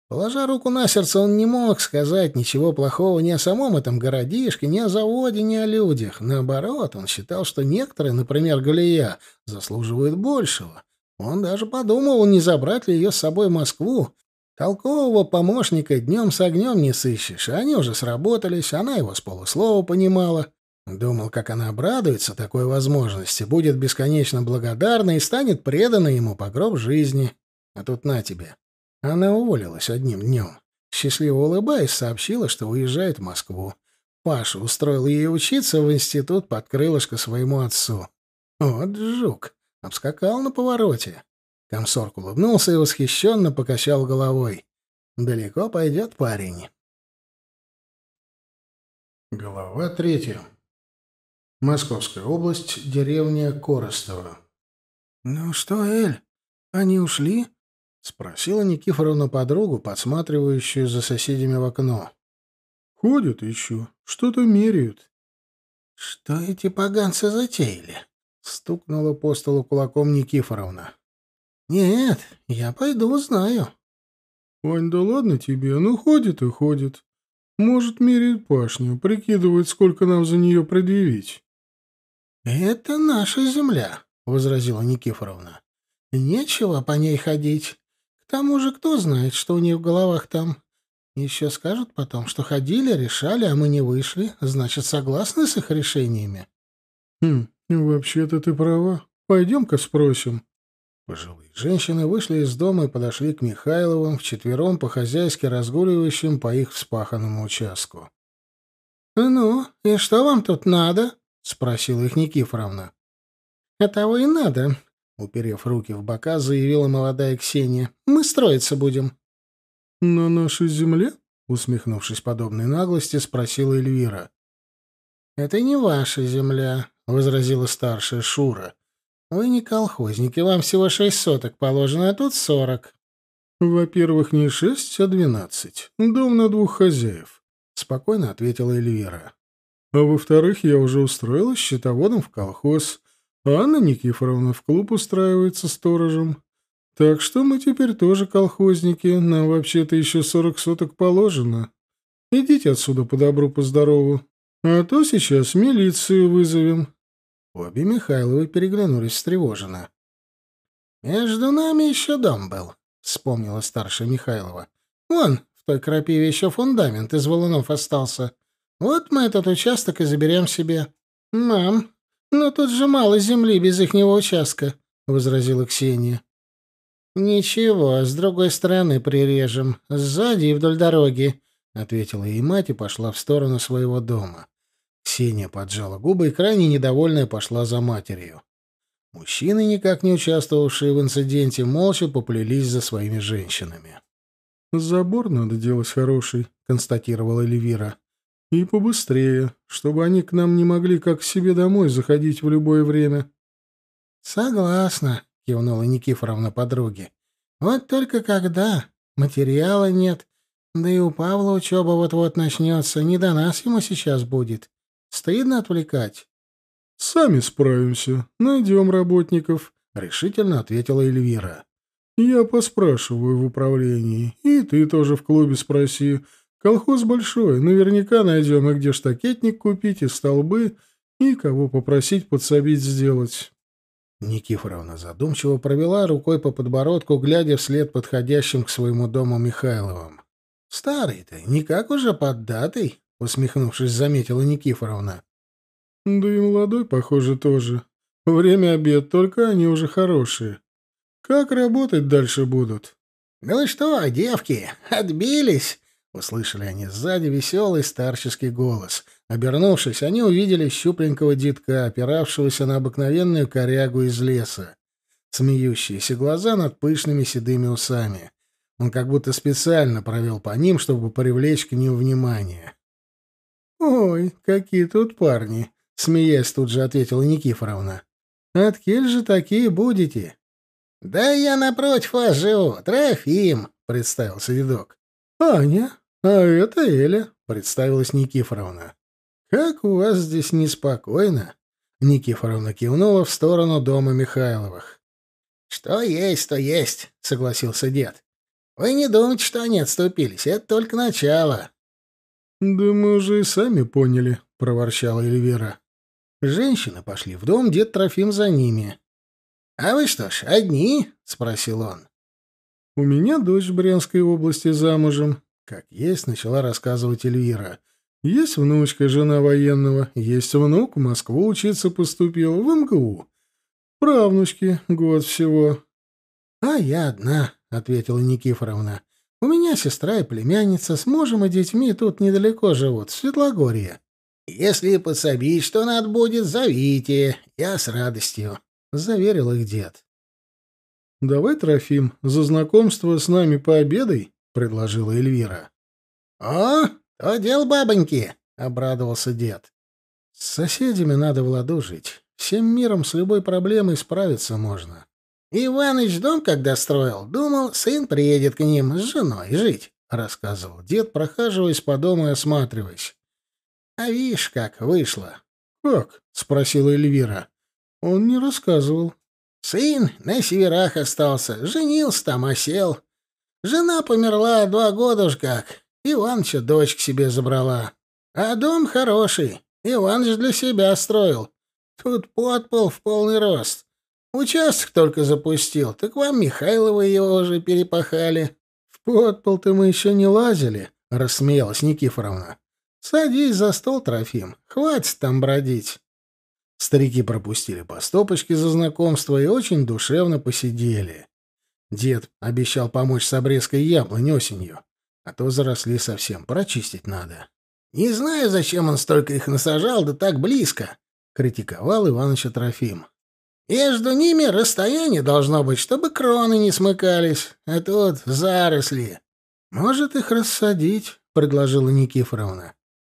Положа руку на сердце, он не мог сказать ничего плохого ни о самом этом городишке, ни о заводе, ни о людях. Наоборот, он считал, что некоторые, например, Галия, заслуживают большего. Он даже подумал, не забрать ли ее с собой в Москву, Толкового помощника днем с огнем не сыщешь, они уже сработались, она его с полуслова понимала. Думал, как она обрадуется такой возможности, будет бесконечно благодарна и станет предана ему по гроб жизни. А тут на тебе. Она уволилась одним днем. Счастливо улыбаясь, сообщила, что уезжает в Москву. Паша устроил ей учиться в институт под крылышко своему отцу. Вот жук. Обскакал на повороте. Комсорг улыбнулся и восхищенно покачал головой. «Далеко пойдет парень». Глава третья. Московская область, деревня Коростова. «Ну что, Эль, они ушли?» — спросила Никифоровна подругу, подсматривающую за соседями в окно. «Ходят еще, что-то меряют». «Что эти поганцы затеяли?» — стукнула по столу кулаком Никифоровна. «Нет, я пойду узнаю». «Вань, да ладно тебе, ну ходит и ходит. Может, меряет пашню, прикидывает, сколько нам за нее предъявить». «Это наша земля», — возразила Никифоровна. «Нечего по ней ходить. К тому же кто знает, что у них в головах там. Еще скажут потом, что ходили, решали, а мы не вышли. Значит, согласны с их решениями?» «Хм, вообще-то ты права. Пойдем-ка спросим». Пожилые женщины вышли из дома и подошли к Михайловым, вчетвером по-хозяйски разгуливающим по их вспаханному участку. — Ну, и что вам тут надо? — спросила их Никифоровна. — А того и надо, — уперев руки в бока, заявила молодая Ксения. — Мы строиться будем. — На нашей земле? — усмехнувшись подобной наглости, спросила Эльвира. — Это не ваша земля, — возразила старшая Шура. «Вы не колхозники, вам всего шесть соток положено, а тут сорок». «Во-первых, не шесть, а двенадцать. Дом на двух хозяев», — спокойно ответила Эльвира. «А во-вторых, я уже устроилась счетоводом в колхоз, а Анна Никифоровна в клуб устраивается сторожем. Так что мы теперь тоже колхозники, нам вообще-то еще сорок соток положено. Идите отсюда по добру, по здорову, а то сейчас милицию вызовем, Обе Михайловы переглянулись встревоженно. «Между нами еще дом был», — вспомнила старшая Михайлова. «Вон, в той крапиве еще фундамент из валунов остался. Вот мы этот участок и заберем себе». «Мам, но ну тут же мало земли без ихнего участка», — возразила Ксения. «Ничего, с другой стороны прирежем, сзади и вдоль дороги», — ответила ей мать и пошла в сторону своего дома. Сеня поджала губы и крайне недовольная пошла за матерью. Мужчины, никак не участвовавшие в инциденте, молча поплелись за своими женщинами. «Забор надо делать хороший», — констатировала Эльвира. «И побыстрее, чтобы они к нам не могли как к себе домой заходить в любое время». «Согласна», — кивнула Никифоровна подруге. «Вот только когда? Материала нет. Да и у Павла учеба вот-вот начнется. Не до нас ему сейчас будет. Стыдно отвлекать. «Сами справимся. Найдем работников», — решительно ответила Эльвира. «Я поспрашиваю в управлении. И ты тоже в клубе спроси. Колхоз большой. Наверняка найдем, и где штакетник купить, и столбы, и кого попросить подсобить сделать». Никифоровна задумчиво провела рукой по подбородку, глядя вслед подходящим к своему дому Михайловым. «Старый-то, никак уже поддатый. — усмехнувшись, заметила Никифоровна. «Да и молодой, похоже, тоже. Время обед, только они уже хорошие. Как работать дальше будут?» «Ну что, девки, отбились?» Услышали они сзади веселый старческий голос. Обернувшись, они увидели щупленького дитка, опиравшегося на обыкновенную корягу из леса. Смеющиеся глаза над пышными седыми усами. Он как будто специально провел по ним, чтобы привлечь к ним внимание. «Ой, какие тут парни!» — смеясь тут же ответила Никифоровна. «Откель же такие будете?» «Да я напротив вас живу, Трофим!» — представился видок. «Аня, а это Эля!» — представилась Никифоровна. «Как у вас здесь неспокойно!» — Никифоровна кивнула в сторону дома Михайловых. «Что есть, то есть!» — согласился дед. «Вы не думайте, что они отступились, это только начало!» «Да мы уже и сами поняли», — проворчала Эльвира. Женщины пошли в дом, дед Трофим за ними. «А вы что ж, одни?» — спросил он. «У меня дочь в Брянской области замужем», — как есть начала рассказывать Эльвира. «Есть внучка, жена военного, есть внук, в Москву учиться поступил, в МГУ. Правнучки, год всего». «А я одна», — ответила Никифоровна. У меня сестра и племянница с мужем и детьми тут недалеко живут, в Светлогорье. Если подсобить, что надо будет, зовите. Я с радостью», — заверил их дед. «Давай, Трофим, за знакомство с нами пообедай», — предложила Эльвира. «О, «А? то дел бабоньки», — обрадовался дед. «С соседями надо в ладу жить. Всем миром с любой проблемой справиться можно. Иваныч дом, когда строил, думал, сын приедет к ним с женой жить, — рассказывал дед, прохаживаясь по дому и осматриваясь. — А видишь, как вышло. — Как? — спросила Эльвира. — Он не рассказывал. — Сын на северах остался, женился там, осел. Жена померла два года уж как. Иваныча дочь к себе забрала. А дом хороший. Иваныч для себя строил. Тут подпол в полный рост. Участок только запустил, так вам Михайловы его уже перепахали. В подпол-то мы еще не лазили, — рассмеялась Никифоровна. Садись за стол, Трофим, хватит там бродить. Старики пропустили по стопочке за знакомство и очень душевно посидели. Дед обещал помочь с обрезкой яблонь осенью, а то заросли совсем, прочистить надо. «Не знаю, зачем он столько их насажал, да так близко», — критиковал Иваныч Трофим. Между ними расстояние должно быть, чтобы кроны не смыкались, а тут заросли. Может их рассадить, предложила Никифоровна.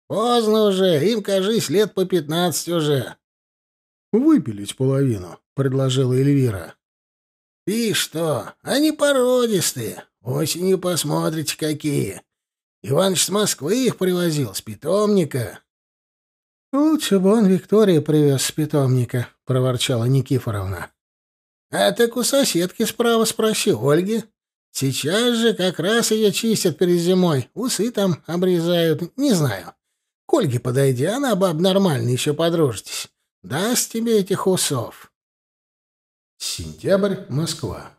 Поздно уже, им, кажись, лет по пятнадцать уже. Выпилить половину, предложила Эльвира. И что, они породистые, осенью посмотрите какие. Иваныч с Москвы их привозил, с питомника. «Лучше бы он Викторию привез с питомника», — проворчала Никифоровна. «А так у соседки справа спроси, Ольги. Сейчас же как раз ее чистят перед зимой, усы там обрезают, не знаю. К Ольге подойди, она баб нормально, еще подружитесь. Даст тебе этих усов». Сентябрь, Москва.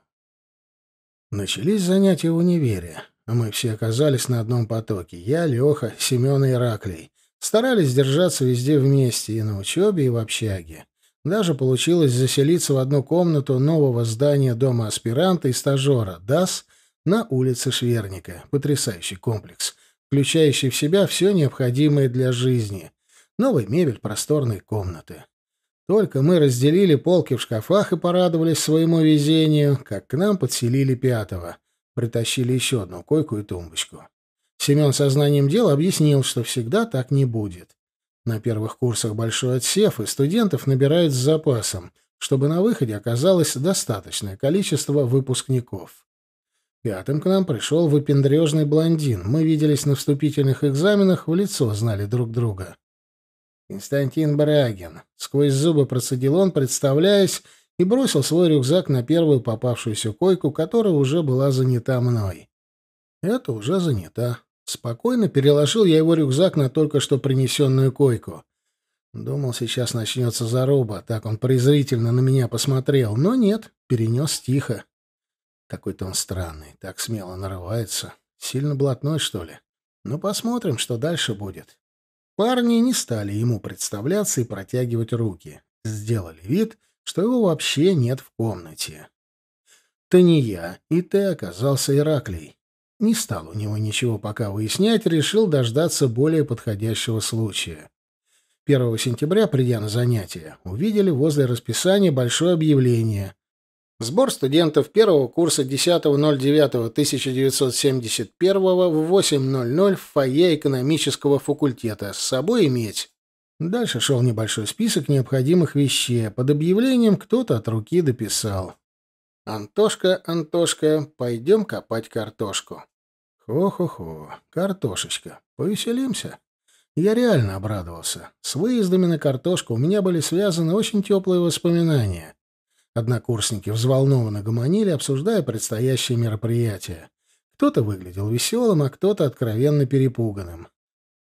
Начались занятия в универе. Мы все оказались на одном потоке. Я, Леха, Семен и Ираклий. Старались держаться везде вместе, и на учебе, и в общаге. Даже получилось заселиться в одну комнату нового здания дома аспиранта и стажера «ДАС» на улице Шверника. Потрясающий комплекс, включающий в себя все необходимое для жизни. Новая мебель, просторные комнаты. Только мы разделили полки в шкафах и порадовались своему везению, как к нам подселили пятого. Притащили еще одну койку и тумбочку. Семен со знанием дела объяснил, что всегда так не будет. На первых курсах большой отсев, и студентов набирают с запасом, чтобы на выходе оказалось достаточное количество выпускников. Пятым к нам пришел выпендрежный блондин. Мы виделись на вступительных экзаменах, в лицо знали друг друга. Константин Брагин. Сквозь зубы процедил он, представляясь, и бросил свой рюкзак на первую попавшуюся койку, которая уже была занята мной. Это уже занята. Спокойно переложил я его рюкзак на только что принесенную койку. Думал, сейчас начнется заруба, так он презрительно на меня посмотрел, но нет, перенес тихо. Какой-то он странный, так смело нарывается. Сильно блатной, что ли? Ну, посмотрим, что дальше будет. Парни не стали ему представляться и протягивать руки. Сделали вид, что его вообще нет в комнате. Ты не я, и ты оказался Ираклий. Не стал у него ничего пока выяснять, решил дождаться более подходящего случая. 1 сентября, придя на занятия, увидели возле расписания большое объявление. Сбор студентов первого курса 10.09.1971 в 8.00 в фойе экономического факультета. С собой иметь. Дальше шел небольшой список необходимых вещей. Под объявлением кто-то от руки дописал. «Антошка, Антошка, пойдем копать картошку». «Хо-хо-хо, картошечка, повеселимся». Я реально обрадовался. С выездами на картошку у меня были связаны очень теплые воспоминания. Однокурсники взволнованно гомонили, обсуждая предстоящее мероприятие. Кто-то выглядел веселым, а кто-то откровенно перепуганным.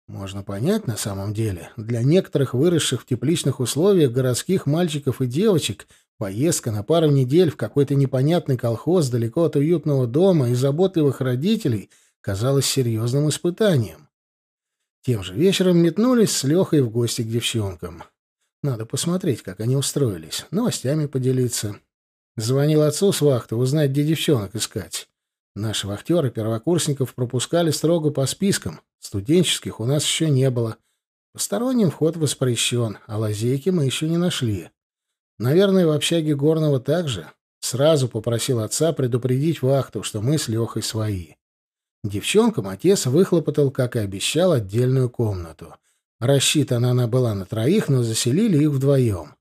Можно понять, на самом деле, для некоторых выросших в тепличных условиях городских мальчиков и девочек Поездка на пару недель в какой-то непонятный колхоз далеко от уютного дома и заботливых родителей казалась серьезным испытанием. Тем же вечером метнулись с Лехой в гости к девчонкам. Надо посмотреть, как они устроились, новостями поделиться. Звонил отцу с вахты узнать, где девчонок искать. Наши вахтеры первокурсников пропускали строго по спискам, студенческих у нас еще не было. Посторонним вход воспрещен, а лазейки мы еще не нашли. Наверное, в общаге Горного также. Сразу попросил отца предупредить вахту, что мы с Лехой свои. Девчонкам отец выхлопотал, как и обещал, отдельную комнату. Рассчитана она была на троих, но заселили их вдвоем.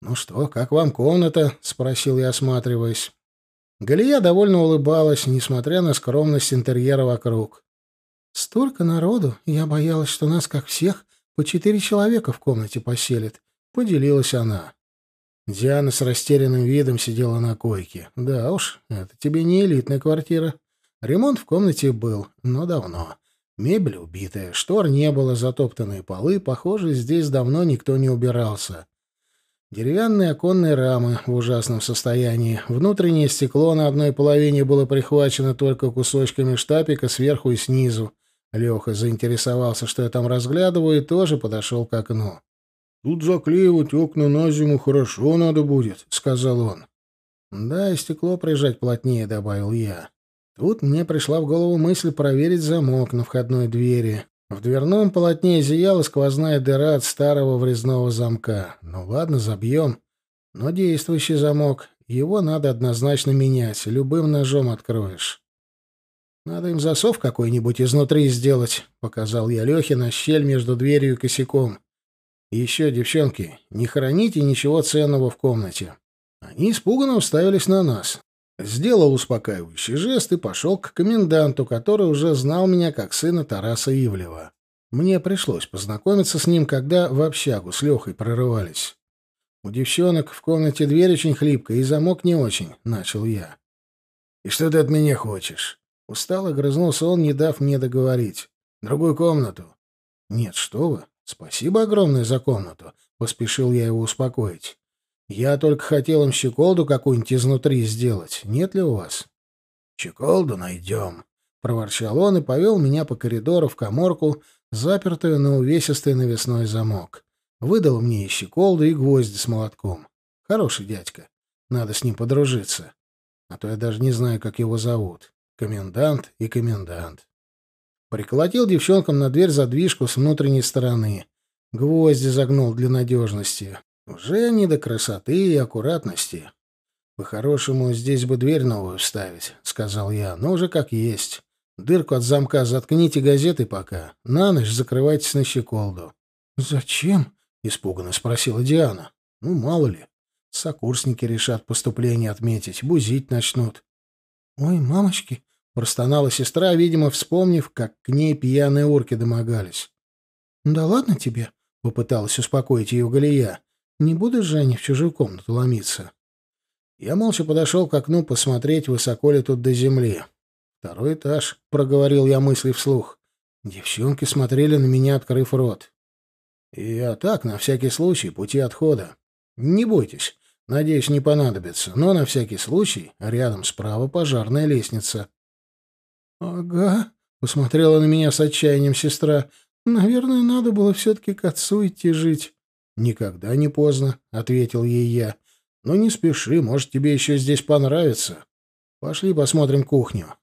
«Ну что, как вам комната?» — спросил я, осматриваясь. Галия довольно улыбалась, несмотря на скромность интерьера вокруг. «Столько народу! Я боялась, что нас, как всех, по четыре человека в комнате поселят», — поделилась она. Диана с растерянным видом сидела на койке. Да уж, это тебе не элитная квартира. Ремонт в комнате был, но давно. Мебель убитая, штор не было, затоптанные полы, похоже, здесь давно никто не убирался. Деревянные оконные рамы в ужасном состоянии. Внутреннее стекло на одной половине было прихвачено только кусочками штапика сверху и снизу. Леха заинтересовался, что я там разглядываю, и тоже подошел к окну. Тут заклеивать окна на зиму хорошо надо будет, — сказал он. — Да, и стекло прижать плотнее, — добавил я. Тут мне пришла в голову мысль проверить замок на входной двери. В дверном полотне зияла сквозная дыра от старого врезного замка. Ну ладно, забьем. Но действующий замок, его надо однозначно менять, любым ножом откроешь. «Надо им засов какой-нибудь изнутри сделать», — показал я Лехе на щель между дверью и косяком еще, девчонки, не храните ничего ценного в комнате». Они испуганно уставились на нас. Сделал успокаивающий жест и пошел к коменданту, который уже знал меня как сына Тараса Ивлева. Мне пришлось познакомиться с ним, когда в общагу с Лехой прорывались. «У девчонок в комнате дверь очень хлипкая и замок не очень», — начал я. «И что ты от меня хочешь?» Устало грызнулся он, не дав мне договорить. «Другую комнату». «Нет, что вы. «Спасибо огромное за комнату», — поспешил я его успокоить. «Я только хотел им щеколду какую-нибудь изнутри сделать. Нет ли у вас?» «Щеколду найдем», — проворчал он и повел меня по коридору в коморку, запертую на увесистый навесной замок. Выдал мне и щеколду, и гвозди с молотком. Хороший дядька. Надо с ним подружиться. А то я даже не знаю, как его зовут. Комендант и комендант. Приколотил девчонкам на дверь задвижку с внутренней стороны. Гвозди загнул для надежности. Уже не до красоты и аккуратности. «По-хорошему, здесь бы дверь новую вставить», — сказал я, «Ну, — «но уже как есть. Дырку от замка заткните газеты пока. На ночь закрывайтесь на щеколду». «Зачем?» — испуганно спросила Диана. «Ну, мало ли. Сокурсники решат поступление отметить, бузить начнут». «Ой, мамочки!» Простонала сестра, видимо, вспомнив, как к ней пьяные орки домогались. «Да ладно тебе», — попыталась успокоить ее Галия. «Не буду же они в чужую комнату ломиться». Я молча подошел к окну посмотреть, высоко ли тут до земли. «Второй этаж», — проговорил я мысли вслух. Девчонки смотрели на меня, открыв рот. И «Я так, на всякий случай, пути отхода. Не бойтесь, надеюсь, не понадобится, но на всякий случай рядом справа пожарная лестница. «Ага», — посмотрела на меня с отчаянием сестра. «Наверное, надо было все-таки к отцу идти жить». «Никогда не поздно», — ответил ей я. «Но не спеши, может, тебе еще здесь понравится. Пошли посмотрим кухню».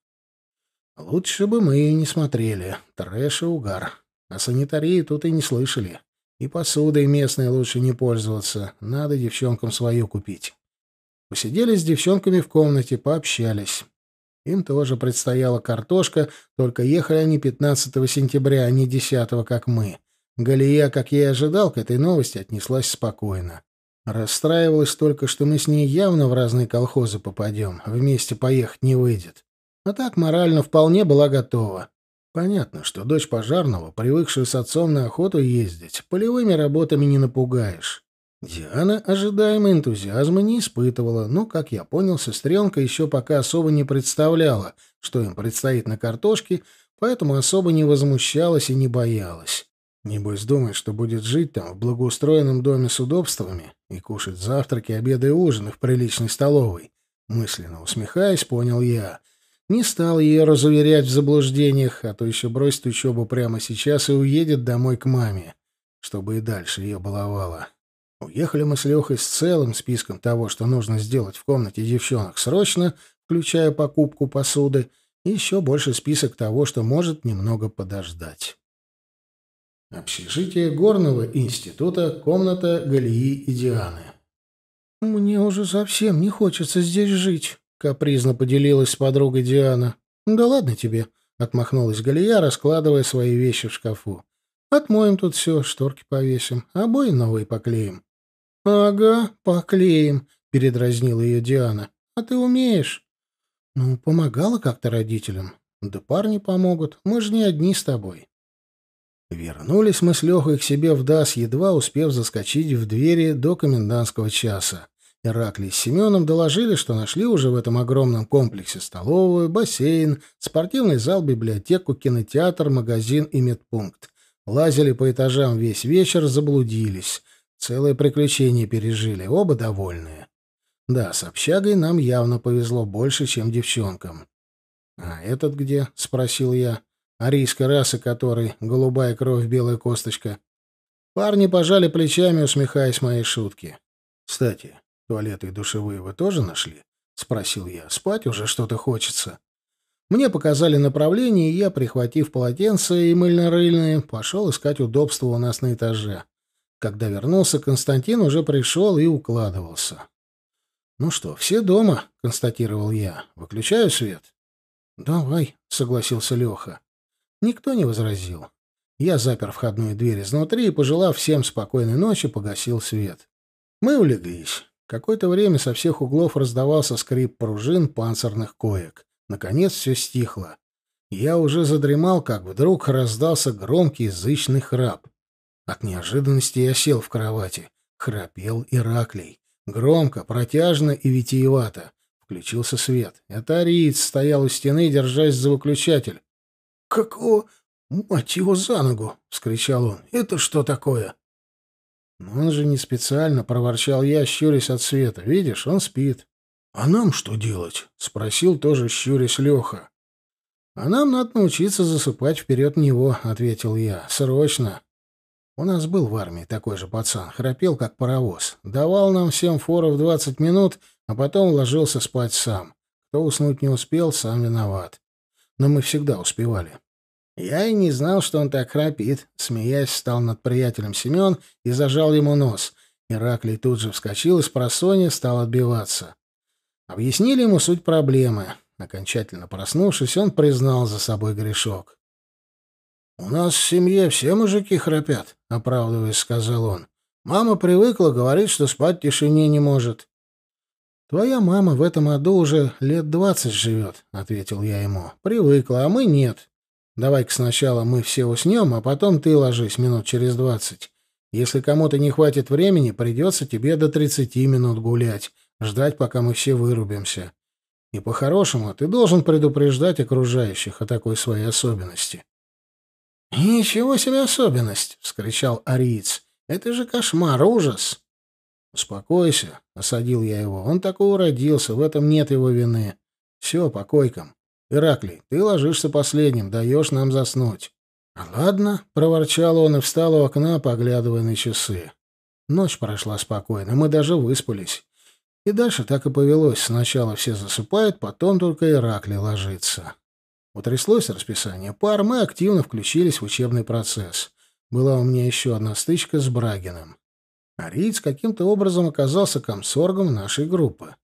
Лучше бы мы ее не смотрели. Трэш и угар. А санитарии тут и не слышали. И посудой местной лучше не пользоваться. Надо девчонкам свою купить. Посидели с девчонками в комнате, пообщались. Им тоже предстояла картошка, только ехали они 15 сентября, а не 10, как мы. Галия, как я и ожидал, к этой новости отнеслась спокойно. Расстраивалась только, что мы с ней явно в разные колхозы попадем, вместе поехать не выйдет. А так морально вполне была готова. Понятно, что дочь пожарного, привыкшая с отцом на охоту ездить, полевыми работами не напугаешь. Диана ожидаемо энтузиазма не испытывала, но, как я понял, сестренка еще пока особо не представляла, что им предстоит на картошке, поэтому особо не возмущалась и не боялась. Небось думает, что будет жить там, в благоустроенном доме с удобствами, и кушать завтраки, обеды и ужины в приличной столовой. Мысленно усмехаясь, понял я. Не стал ее разуверять в заблуждениях, а то еще бросит учебу прямо сейчас и уедет домой к маме, чтобы и дальше ее баловала. Уехали мы с Лехой с целым списком того, что нужно сделать в комнате девчонок срочно, включая покупку посуды, и еще больше список того, что может немного подождать. Общежитие Горного института, комната Галии и Дианы. «Мне уже совсем не хочется здесь жить», — капризно поделилась с подругой Диана. «Да ладно тебе», — отмахнулась Галия, раскладывая свои вещи в шкафу. «Отмоем тут все, шторки повесим, обои новые поклеим». «Ага, поклеим», — передразнила ее Диана. «А ты умеешь?» «Ну, помогала как-то родителям. Да парни помогут. Мы же не одни с тобой». Вернулись мы с Лехой к себе в ДАС, едва успев заскочить в двери до комендантского часа. Ираклий с Семеном доложили, что нашли уже в этом огромном комплексе столовую, бассейн, спортивный зал, библиотеку, кинотеатр, магазин и медпункт. Лазили по этажам весь вечер, заблудились. Целое приключение пережили, оба довольные. Да, с общагой нам явно повезло больше, чем девчонкам. «А этот где?» — спросил я. «Арийской расы которой, голубая кровь, белая косточка». Парни пожали плечами, усмехаясь моей шутке. «Кстати, туалеты и душевые вы тоже нашли?» — спросил я. «Спать уже что-то хочется». Мне показали направление, и я, прихватив полотенце и мыльно-рыльные, пошел искать удобства у нас на этаже. Когда вернулся, Константин уже пришел и укладывался. «Ну что, все дома?» — констатировал я. «Выключаю свет?» «Давай», — согласился Леха. Никто не возразил. Я запер входную дверь изнутри и, пожелав всем спокойной ночи, погасил свет. Мы улеглись. Какое-то время со всех углов раздавался скрип пружин панцирных коек. Наконец все стихло. Я уже задремал, как вдруг раздался громкий язычный храп. От неожиданности я сел в кровати. Храпел Ираклий. Громко, протяжно и витиевато. Включился свет. Это ариец стоял у стены, держась за выключатель. «Какого... мать его за ногу!» — вскричал он. «Это что такое?» «Но он же не специально», — проворчал я, щурясь от света. «Видишь, он спит». «А нам что делать?» — спросил тоже щурясь Леха. «А нам надо научиться засыпать вперед него», — ответил я. «Срочно». У нас был в армии такой же пацан, храпел как паровоз. Давал нам всем фору в двадцать минут, а потом ложился спать сам. Кто уснуть не успел, сам виноват. Но мы всегда успевали. Я и не знал, что он так храпит. Смеясь, стал над приятелем Семен и зажал ему нос. Ираклий тут же вскочил из просони просонья стал отбиваться. Объяснили ему суть проблемы. Окончательно проснувшись, он признал за собой грешок. «У нас в семье все мужики храпят», — оправдываясь, сказал он. «Мама привыкла, говорит, что спать в тишине не может». «Твоя мама в этом аду уже лет двадцать живет», — ответил я ему. «Привыкла, а мы нет. Давай-ка сначала мы все уснем, а потом ты ложись минут через двадцать. Если кому-то не хватит времени, придется тебе до тридцати минут гулять, ждать, пока мы все вырубимся. И по-хорошему ты должен предупреждать окружающих о такой своей особенности». «Ничего себе особенность!» — вскричал ариец. «Это же кошмар, ужас!» «Успокойся», — осадил я его. «Он такого родился, в этом нет его вины. Все, по койкам. Ираклий, ты ложишься последним, даешь нам заснуть». «А «Ладно», — проворчал он и встал у окна, поглядывая на часы. Ночь прошла спокойно, мы даже выспались. И дальше так и повелось. Сначала все засыпают, потом только Ираклий ложится. Утряслось расписание пар, мы активно включились в учебный процесс. Была у меня еще одна стычка с Брагиным. Ариец каким-то образом оказался комсоргом нашей группы.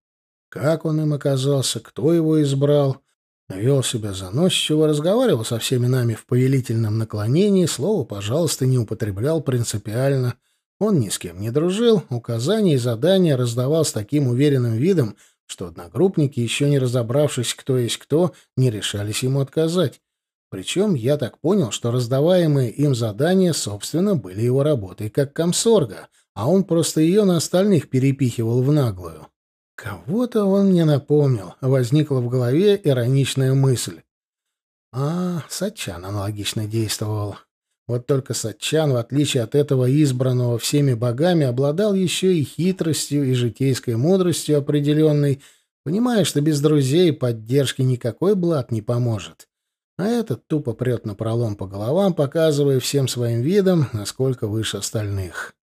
Как он им оказался, кто его избрал, вел себя заносчиво, разговаривал со всеми нами в повелительном наклонении, слово «пожалуйста» не употреблял принципиально. Он ни с кем не дружил, указания и задания раздавал с таким уверенным видом, что одногруппники, еще не разобравшись, кто есть кто, не решались ему отказать. Причем я так понял, что раздаваемые им задания, собственно, были его работой как комсорга, а он просто ее на остальных перепихивал в наглую. Кого-то он мне напомнил, возникла в голове ироничная мысль. А, Сачан аналогично действовал. Вот только Сатчан, в отличие от этого избранного всеми богами, обладал еще и хитростью, и житейской мудростью определенной, понимая, что без друзей и поддержки никакой блат не поможет. А этот тупо прет напролом по головам, показывая всем своим видом, насколько выше остальных.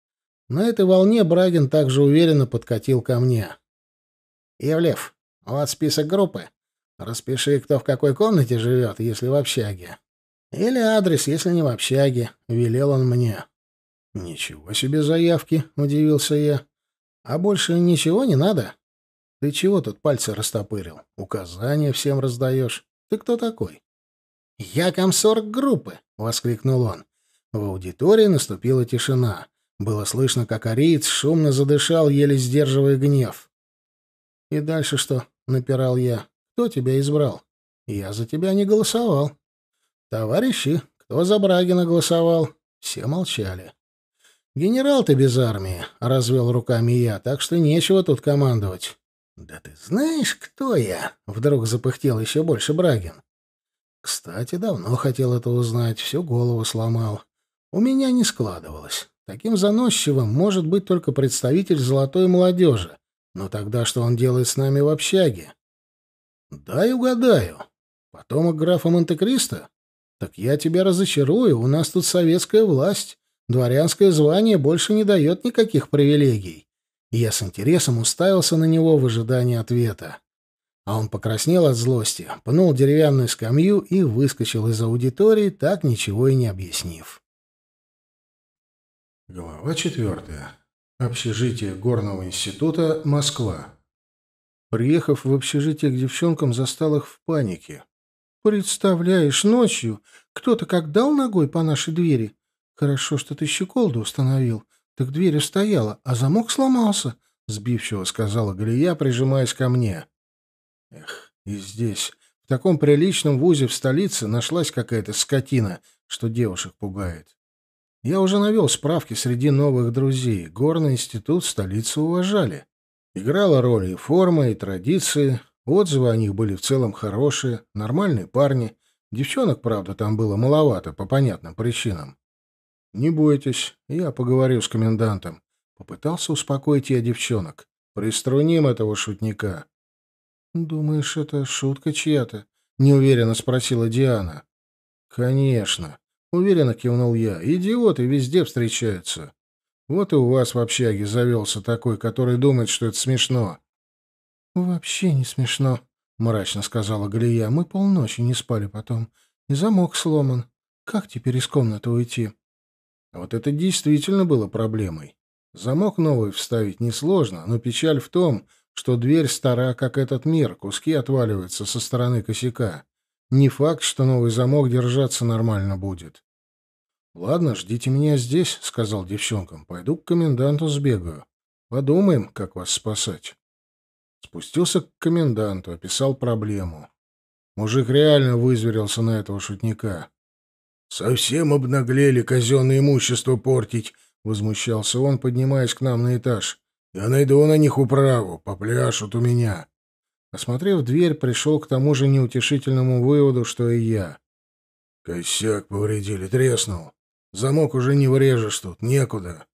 На этой волне Брагин также уверенно подкатил ко мне. «Евлев, вот список группы. Распиши, кто в какой комнате живет, если в общаге. Или адрес, если не в общаге, велел он мне. Ничего себе заявки, удивился я. А больше ничего не надо? Ты чего тут пальцы растопырил? Указания всем раздаешь. Ты кто такой? Я комсорг группы, воскликнул он. В аудитории наступила тишина. Было слышно, как ариец шумно задышал, еле сдерживая гнев. «И дальше что?» — напирал я. «Кто тебя избрал?» «Я за тебя не голосовал». «Товарищи, кто за Брагина голосовал?» Все молчали. «Генерал ты без армии», — развел руками я, — «так что нечего тут командовать». «Да ты знаешь, кто я?» — вдруг запыхтел еще больше Брагин. Кстати, давно хотел это узнать, всю голову сломал. У меня не складывалось. Таким заносчивым может быть только представитель золотой молодежи. Но тогда что он делает с нами в общаге? Дай угадаю. Потомок графа Монте-Кристо? «Так я тебя разочарую, у нас тут советская власть. Дворянское звание больше не дает никаких привилегий». И я с интересом уставился на него в ожидании ответа. А он покраснел от злости, пнул деревянную скамью и выскочил из аудитории, так ничего и не объяснив. Глава четвертая. Общежитие Горного института, Москва. Приехав в общежитие к девчонкам, застал их в панике. Представляешь, ночью кто-то как дал ногой по нашей двери. Хорошо, что ты щеколду установил, так дверь стояла, а замок сломался, — сбивчиво сказала Галия, прижимаясь ко мне. Эх, и здесь, в таком приличном вузе в столице, нашлась какая-то скотина, что девушек пугает. Я уже навел справки среди новых друзей. Горный институт столицы уважали. Играла роль и форма, и традиции. Отзывы о них были в целом хорошие, нормальные парни. Девчонок, правда, там было маловато, по понятным причинам. «Не бойтесь, я поговорю с комендантом». Попытался успокоить я девчонок. «Приструним этого шутника». «Думаешь, это шутка чья-то?» — неуверенно спросила Диана. «Конечно», — уверенно кивнул я. «Идиоты везде встречаются. Вот и у вас в общаге завелся такой, который думает, что это смешно. «Вообще не смешно», — мрачно сказала Галия. «Мы полночи не спали потом, и замок сломан. Как теперь из комнаты уйти?» Вот это действительно было проблемой. Замок новый вставить несложно, но печаль в том, что дверь стара, как этот мир, куски отваливаются со стороны косяка. Не факт, что новый замок держаться нормально будет. «Ладно, ждите меня здесь», — сказал девчонкам. «Пойду к коменданту сбегаю. Подумаем, как вас спасать». Спустился к коменданту, описал проблему. Мужик реально вызверился на этого шутника. «Совсем обнаглели казенное имущество портить», — возмущался он, поднимаясь к нам на этаж. «Я найду на них управу, попляшут у меня». Осмотрев дверь, пришел к тому же неутешительному выводу, что и я. «Косяк повредили, треснул. Замок уже не врежешь тут, некуда.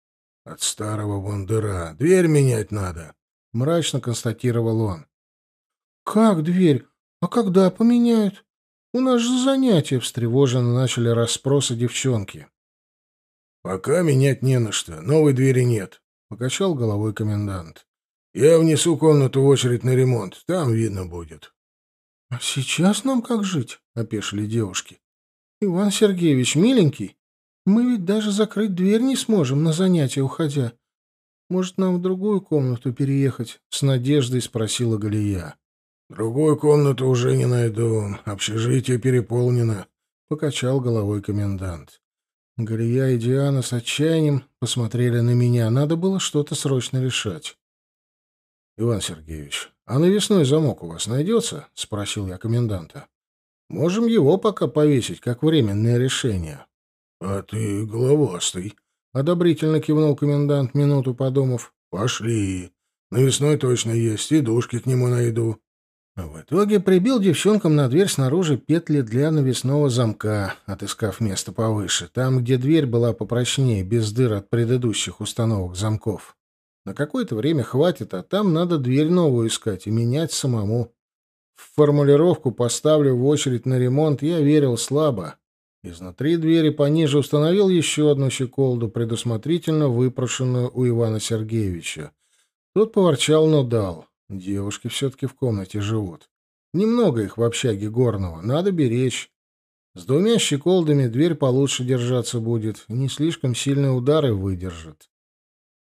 От старого вон дыра. Дверь менять надо». — мрачно констатировал он. «Как дверь? А когда поменяют? У нас же занятия!» — встревоженно начали расспросы девчонки. «Пока менять не на что. Новой двери нет», — покачал головой комендант. «Я внесу комнату в очередь на ремонт. Там видно будет». «А сейчас нам как жить?» — опешили девушки. «Иван Сергеевич, миленький, мы ведь даже закрыть дверь не сможем на занятия уходя. Может, нам в другую комнату переехать?» — с надеждой спросила Галия. «Другую комнату уже не найду. Общежитие переполнено», — покачал головой комендант. Галия и Диана с отчаянием посмотрели на меня. Надо было что-то срочно решать. «Иван Сергеевич, а навесной замок у вас найдется?» — спросил я коменданта. «Можем его пока повесить, как временное решение». «А ты головастый», — одобрительно кивнул комендант, минуту подумав. «Пошли. Навесной точно есть, и душки к нему найду». А в итоге прибил девчонкам на дверь снаружи петли для навесного замка, отыскав место повыше, там, где дверь была попрочнее, без дыр от предыдущих установок замков. На какое-то время хватит, а там надо дверь новую искать и менять самому. В формулировку, поставлю в очередь на ремонт, я верил слабо. Изнутри двери пониже установил еще одну щеколду, предусмотрительно выпрошенную у Ивана Сергеевича. Тот поворчал, но дал. Девушки все-таки в комнате живут. Немного их в общаге горного, надо беречь. С двумя щеколдами дверь получше держаться будет, не слишком сильные удары выдержит.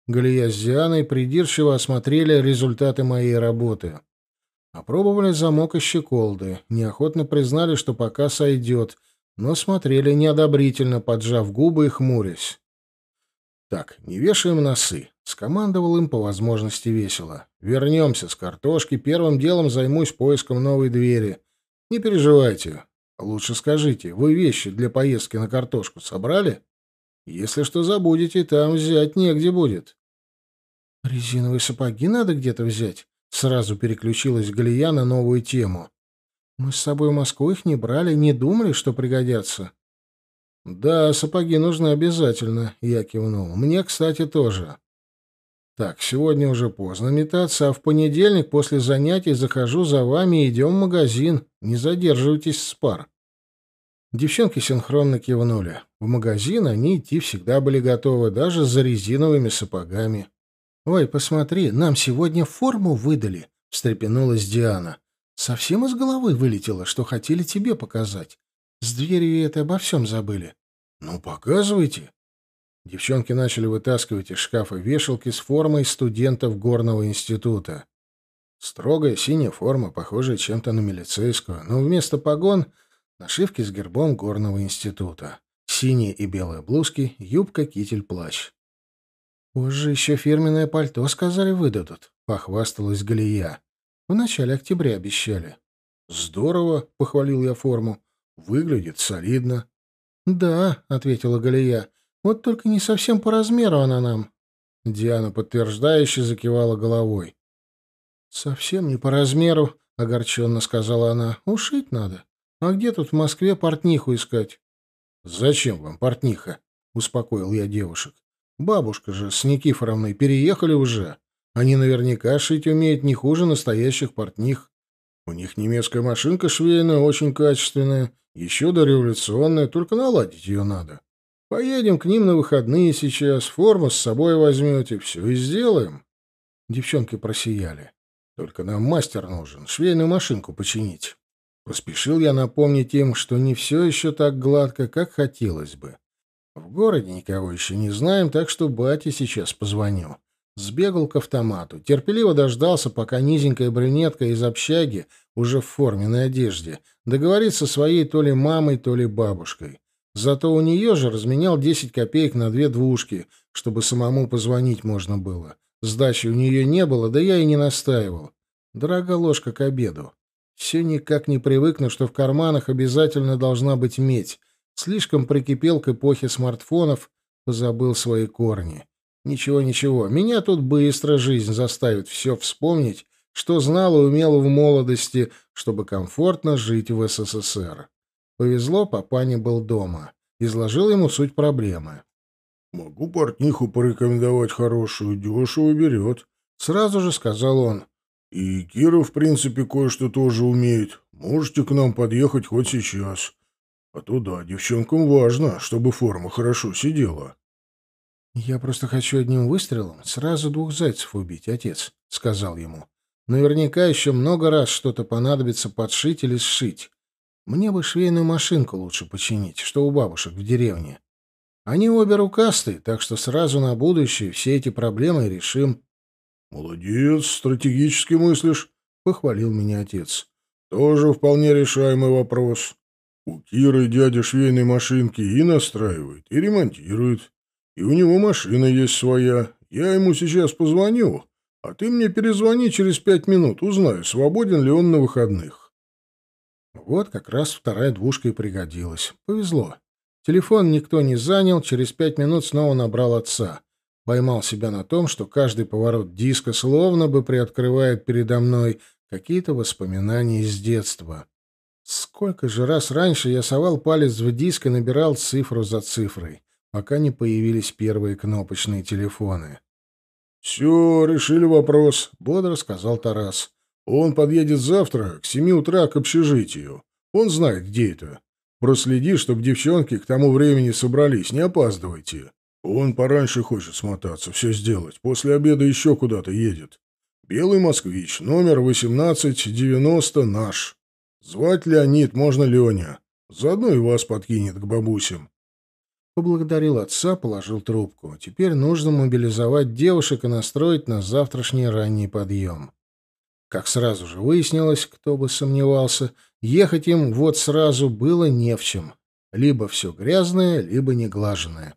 Галия с Дианой придирчиво осмотрели результаты моей работы. Опробовали замок и щеколды, неохотно признали, что пока сойдет, но смотрели неодобрительно, поджав губы и хмурясь. «Так, не вешаем носы», — скомандовал им по возможности весело. «Вернемся с картошки, первым делом займусь поиском новой двери. Не переживайте. Лучше скажите, вы вещи для поездки на картошку собрали? Если что забудете, там взять негде будет». «Резиновые сапоги надо где-то взять», — сразу переключилась Галия на новую тему. Мы с собой в Москву их не брали, не думали, что пригодятся. Да, сапоги нужны обязательно, я кивнул. Мне, кстати, тоже. Так, сегодня уже поздно метаться, а в понедельник после занятий захожу за вами и идем в магазин. Не задерживайтесь с пар. Девчонки синхронно кивнули. В магазин они идти всегда были готовы, даже за резиновыми сапогами. «Ой, посмотри, нам сегодня форму выдали», — встрепенулась Диана. Совсем из головы вылетело, что хотели тебе показать. С дверью это обо всем забыли. Ну, показывайте. Девчонки начали вытаскивать из шкафа вешалки с формой студентов горного института. Строгая синяя форма, похожая чем-то на милицейскую, но вместо погон — нашивки с гербом горного института. Синие и белые блузки, юбка, китель, плащ. «Позже еще фирменное пальто, сказали, выдадут», — похвасталась Галия. В начале октября обещали. «Здорово», — похвалил я форму. «Выглядит солидно». «Да», — ответила Галия. «Вот только не совсем по размеру она нам». Диана подтверждающе закивала головой. «Совсем не по размеру», — огорченно сказала она. «Ушить надо. А где тут в Москве портниху искать?» «Зачем вам портниха?» — успокоил я девушек. «Бабушка же с Никифоровной переехали уже». Они наверняка шить умеют не хуже настоящих портних. У них немецкая машинка швейная, очень качественная, еще дореволюционная, только наладить ее надо. Поедем к ним на выходные сейчас, форму с собой возьмете, все и сделаем. Девчонки просияли. Только нам мастер нужен, швейную машинку починить. Поспешил я напомнить им, что не все еще так гладко, как хотелось бы. В городе никого еще не знаем, так что бате сейчас позвоню. Сбегал к автомату, терпеливо дождался, пока низенькая брюнетка из общаги, уже в форменной одежде, договорится со своей то ли мамой, то ли бабушкой. Зато у нее же разменял 10 копеек на две двушки, чтобы самому позвонить можно было. Сдачи у нее не было, да я и не настаивал. Дорога ложка к обеду. Все никак не привыкну, что в карманах обязательно должна быть медь. Слишком прикипел к эпохе смартфонов, позабыл свои корни. Ничего, ничего, меня тут быстро жизнь заставит все вспомнить, что знала и умела в молодости, чтобы комфортно жить в СССР. Повезло, папа не был дома. Изложил ему суть проблемы. «Могу портниху порекомендовать хорошую, дешево берет», — сразу же сказал он. «И Кира, в принципе, кое-что тоже умеет. Можете к нам подъехать хоть сейчас. А то да, девчонкам важно, чтобы форма хорошо сидела». «Я просто хочу одним выстрелом сразу двух зайцев убить, отец», — сказал ему. «Наверняка еще много раз что-то понадобится подшить или сшить. Мне бы швейную машинку лучше починить, что у бабушек в деревне. Они обе рукастые, так что сразу на будущее все эти проблемы решим». «Молодец, стратегически мыслишь», — похвалил меня отец. «Тоже вполне решаемый вопрос. У Киры дядя швейной машинки и настраивает, и ремонтирует». И у него машина есть своя. Я ему сейчас позвоню, а ты мне перезвони через пять минут, узнаю, свободен ли он на выходных. Вот как раз вторая двушка и пригодилась. Повезло. Телефон никто не занял, через пять минут снова набрал отца. Поймал себя на том, что каждый поворот диска словно бы приоткрывает передо мной какие-то воспоминания из детства. Сколько же раз раньше я совал палец в диск и набирал цифру за цифрой пока не появились первые кнопочные телефоны. «Все, решили вопрос», — бодро сказал Тарас. «Он подъедет завтра к семи утра к общежитию. Он знает, где это. Проследи, чтобы девчонки к тому времени собрались, не опаздывайте. Он пораньше хочет смотаться, все сделать. После обеда еще куда-то едет. Белый москвич, номер 1890 наш. Звать Леонид можно Леня. Заодно и вас подкинет к бабусям. Поблагодарил отца, положил трубку. Теперь нужно мобилизовать девушек и настроить на завтрашний ранний подъем. Как сразу же выяснилось, кто бы сомневался, ехать им вот сразу было не в чем. Либо все грязное, либо неглаженное.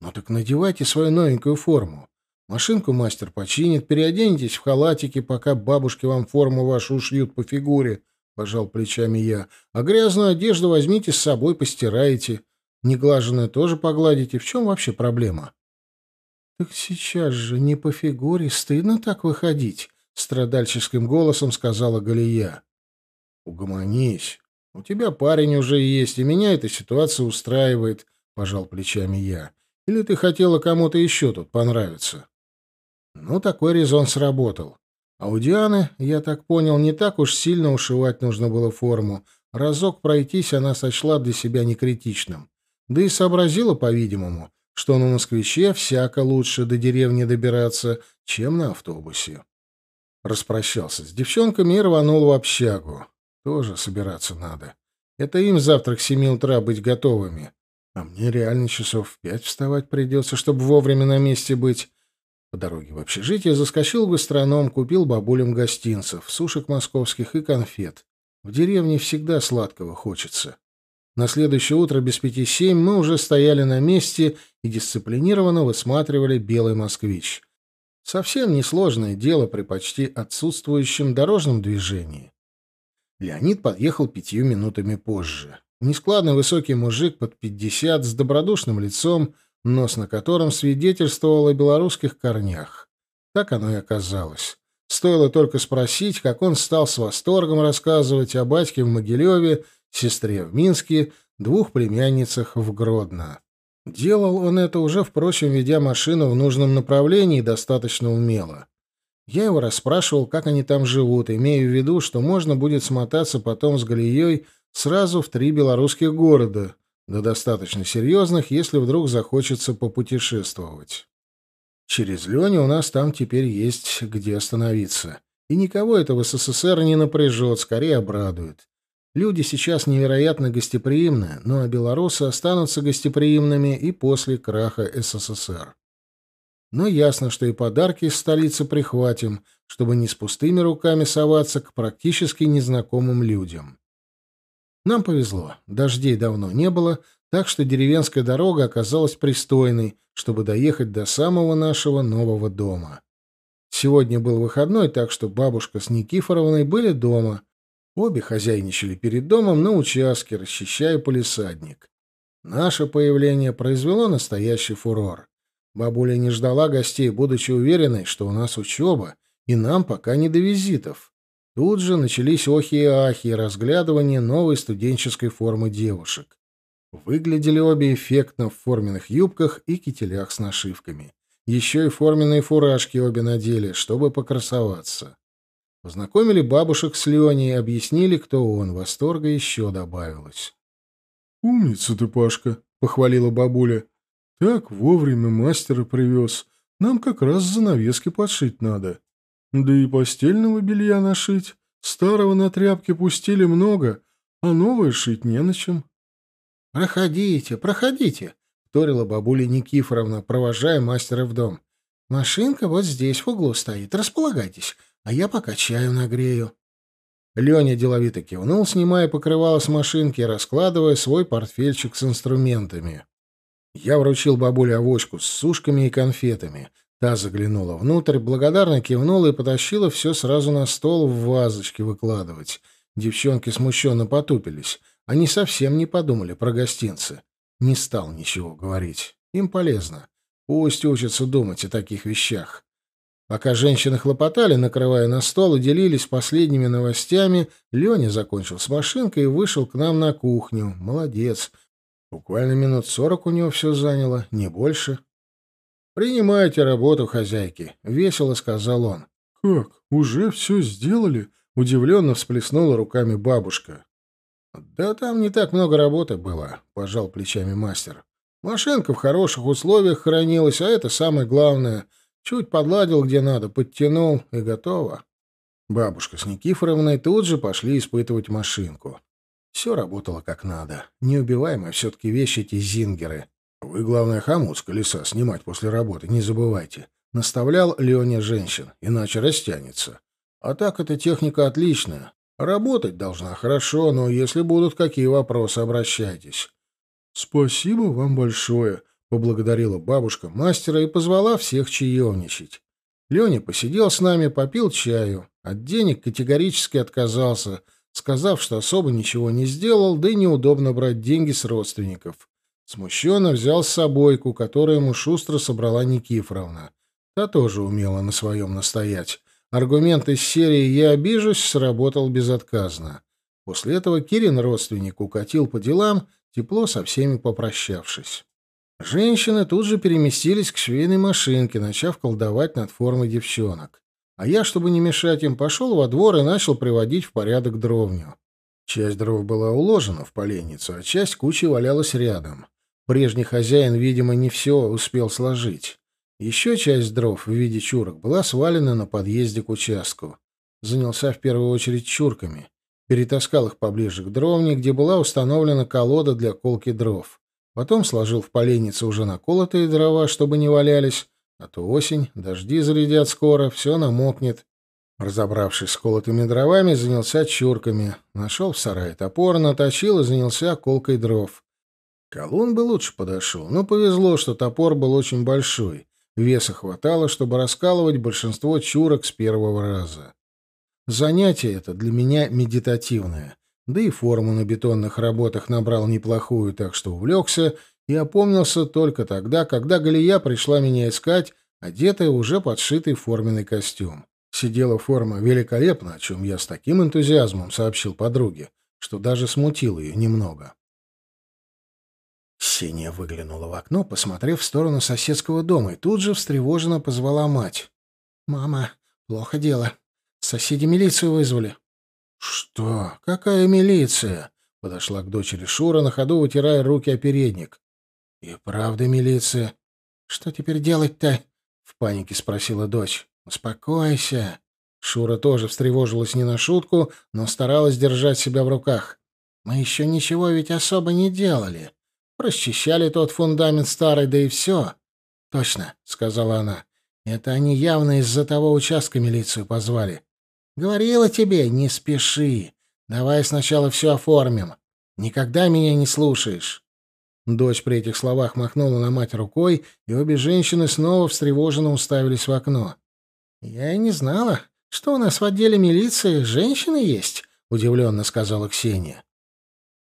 Но «Ну так надевайте свою новенькую форму. Машинку мастер починит, переоденетесь в халатики, пока бабушки вам форму вашу шьют по фигуре, — пожал плечами я. А грязную одежду возьмите с собой, постираете. Неглаженную тоже погладите. В чем вообще проблема? Так сейчас же не по фигуре, стыдно так выходить, страдальческим голосом сказала Галия. Угомонись. У тебя парень уже есть, и меня эта ситуация устраивает, пожал плечами я. Или ты хотела кому-то еще тут понравиться? Ну, такой резон сработал. А у Дианы, я так понял, не так уж сильно ушивать нужно было форму. Разок пройтись она сочла для себя некритичным да и сообразила, по-видимому, что на москвиче всяко лучше до деревни добираться, чем на автобусе. Распрощался с девчонками и рванул в общагу. Тоже собираться надо. Это им завтра к семи утра быть готовыми. А мне реально часов в пять вставать придется, чтобы вовремя на месте быть. По дороге в общежитие заскочил в гастроном, купил бабулям гостинцев, сушек московских и конфет. В деревне всегда сладкого хочется. На следующее утро без пяти семь мы уже стояли на месте и дисциплинированно высматривали белый москвич. Совсем несложное дело при почти отсутствующем дорожном движении. Леонид подъехал пятью минутами позже. Нескладный высокий мужик под пятьдесят с добродушным лицом, нос на котором свидетельствовал о белорусских корнях. Так оно и оказалось. Стоило только спросить, как он стал с восторгом рассказывать о батьке в Могилеве сестре в Минске, двух племянницах в Гродно. Делал он это уже, впрочем, ведя машину в нужном направлении достаточно умело. Я его расспрашивал, как они там живут, имея в виду, что можно будет смотаться потом с Галией сразу в три белорусских города, да достаточно серьезных, если вдруг захочется попутешествовать. Через Леню у нас там теперь есть где остановиться. И никого это в СССР не напряжет, скорее обрадует. Люди сейчас невероятно гостеприимны, ну а белорусы останутся гостеприимными и после краха СССР. Но ясно, что и подарки из столицы прихватим, чтобы не с пустыми руками соваться к практически незнакомым людям. Нам повезло, дождей давно не было, так что деревенская дорога оказалась пристойной, чтобы доехать до самого нашего нового дома. Сегодня был выходной, так что бабушка с Никифоровной были дома — Обе хозяйничали перед домом на участке, расчищая полисадник. Наше появление произвело настоящий фурор. Бабуля не ждала гостей, будучи уверенной, что у нас учеба, и нам пока не до визитов. Тут же начались охи и ахи и разглядывание новой студенческой формы девушек. Выглядели обе эффектно в форменных юбках и кителях с нашивками. Еще и форменные фуражки обе надели, чтобы покрасоваться. Познакомили бабушек с Леней, объяснили, кто он. Восторга еще добавилось. «Умница ты, Пашка!» — похвалила бабуля. «Так вовремя мастера привез. Нам как раз занавески подшить надо. Да и постельного белья нашить. Старого на тряпке пустили много, а новое шить не на чем». «Проходите, проходите!» — вторила бабуля Никифоровна, провожая мастера в дом. «Машинка вот здесь, в углу стоит. Располагайтесь а я пока чаю нагрею». Леня деловито кивнул, снимая покрывало с машинки и раскладывая свой портфельчик с инструментами. Я вручил бабуле авоську с сушками и конфетами. Та заглянула внутрь, благодарно кивнула и потащила все сразу на стол в вазочке выкладывать. Девчонки смущенно потупились. Они совсем не подумали про гостинцы. Не стал ничего говорить. Им полезно. Пусть учатся думать о таких вещах. Пока женщины хлопотали, накрывая на стол и делились последними новостями, Леня закончил с машинкой и вышел к нам на кухню. Молодец. Буквально минут сорок у него все заняло, не больше. «Принимайте работу, хозяйки», — весело сказал он. «Как? Уже все сделали?» — удивленно всплеснула руками бабушка. «Да там не так много работы было», — пожал плечами мастер. «Машинка в хороших условиях хранилась, а это самое главное — Чуть подладил где надо, подтянул и готово. Бабушка с Никифоровной тут же пошли испытывать машинку. Все работало как надо. Неубиваемые все-таки вещи эти зингеры. Вы, главное, хомут с колеса снимать после работы, не забывайте. Наставлял Леня женщин, иначе растянется. А так эта техника отличная. Работать должна хорошо, но если будут какие вопросы, обращайтесь. Спасибо вам большое, Поблагодарила бабушка мастера и позвала всех чаевничать. Леня посидел с нами, попил чаю. От денег категорически отказался, сказав, что особо ничего не сделал, да и неудобно брать деньги с родственников. Смущенно взял с собойку, которую ему шустро собрала Никифоровна. Та тоже умела на своем настоять. Аргумент из серии «Я обижусь» сработал безотказно. После этого Кирин родственник укатил по делам, тепло со всеми попрощавшись. Женщины тут же переместились к швейной машинке, начав колдовать над формой девчонок. А я, чтобы не мешать им, пошел во двор и начал приводить в порядок дровню. Часть дров была уложена в поленницу, а часть кучи валялась рядом. Прежний хозяин, видимо, не все успел сложить. Еще часть дров в виде чурок была свалена на подъезде к участку. Занялся в первую очередь чурками. Перетаскал их поближе к дровне, где была установлена колода для колки дров. Потом сложил в поленнице уже наколотые дрова, чтобы не валялись, а то осень, дожди зарядят скоро, все намокнет. Разобравшись с колотыми дровами, занялся чурками. Нашел в сарае топор, наточил и занялся колкой дров. Колун бы лучше подошел, но повезло, что топор был очень большой. Веса хватало, чтобы раскалывать большинство чурок с первого раза. Занятие это для меня медитативное да и форму на бетонных работах набрал неплохую, так что увлекся и опомнился только тогда, когда Галия пришла меня искать, одетая уже подшитый форменный костюм. Сидела форма великолепно, о чем я с таким энтузиазмом сообщил подруге, что даже смутил ее немного. Ксения выглянула в окно, посмотрев в сторону соседского дома, и тут же встревоженно позвала мать. «Мама, плохо дело. Соседи милицию вызвали. «Что? Какая милиция?» — подошла к дочери Шура, на ходу вытирая руки о передник. «И правда милиция? Что теперь делать-то?» — в панике спросила дочь. «Успокойся». Шура тоже встревожилась не на шутку, но старалась держать себя в руках. «Мы еще ничего ведь особо не делали. Расчищали тот фундамент старый, да и все». «Точно», — сказала она. «Это они явно из-за того участка милицию позвали. Говорила тебе, не спеши. Давай сначала все оформим. Никогда меня не слушаешь. Дочь при этих словах махнула на мать рукой, и обе женщины снова встревоженно уставились в окно. «Я и не знала, что у нас в отделе милиции женщины есть», — удивленно сказала Ксения.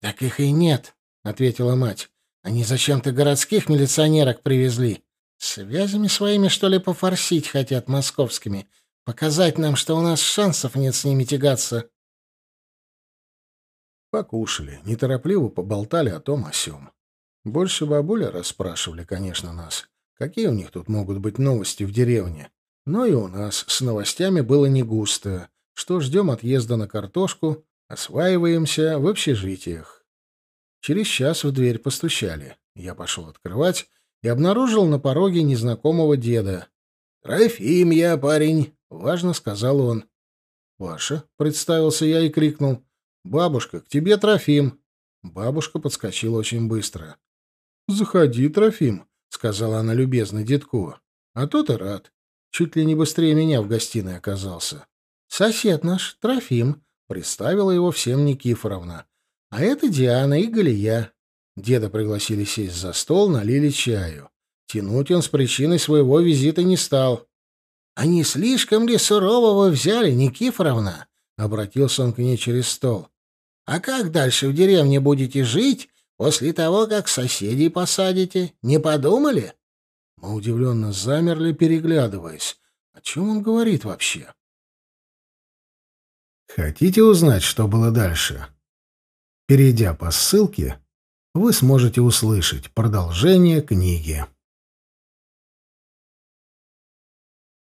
«Так их и нет», — ответила мать. «Они зачем-то городских милиционерок привезли. Связями своими, что ли, пофорсить хотят московскими. Показать нам, что у нас шансов нет с ними тягаться. Покушали, неторопливо поболтали о том о сём. Больше бабуля расспрашивали, конечно, нас, какие у них тут могут быть новости в деревне. Но и у нас с новостями было не густо, что ждем отъезда на картошку, осваиваемся в общежитиях. Через час в дверь постучали. Я пошел открывать и обнаружил на пороге незнакомого деда. «Трофим я, парень!» — важно сказал он. Ваша, представился я и крикнул, — «бабушка, к тебе Трофим». Бабушка подскочила очень быстро. «Заходи, Трофим», — сказала она любезно детку. «А тот и рад. Чуть ли не быстрее меня в гостиной оказался». «Сосед наш, Трофим», — представила его всем Никифоровна. «А это Диана и Галия». Деда пригласили сесть за стол, налили чаю. Тянуть он с причиной своего визита не стал. А не слишком ли сурово вы взяли, Никифоровна? Обратился он к ней через стол. А как дальше в деревне будете жить после того, как соседей посадите? Не подумали? Мы удивленно замерли, переглядываясь. О чем он говорит вообще? Хотите узнать, что было дальше? Перейдя по ссылке, вы сможете услышать продолжение книги.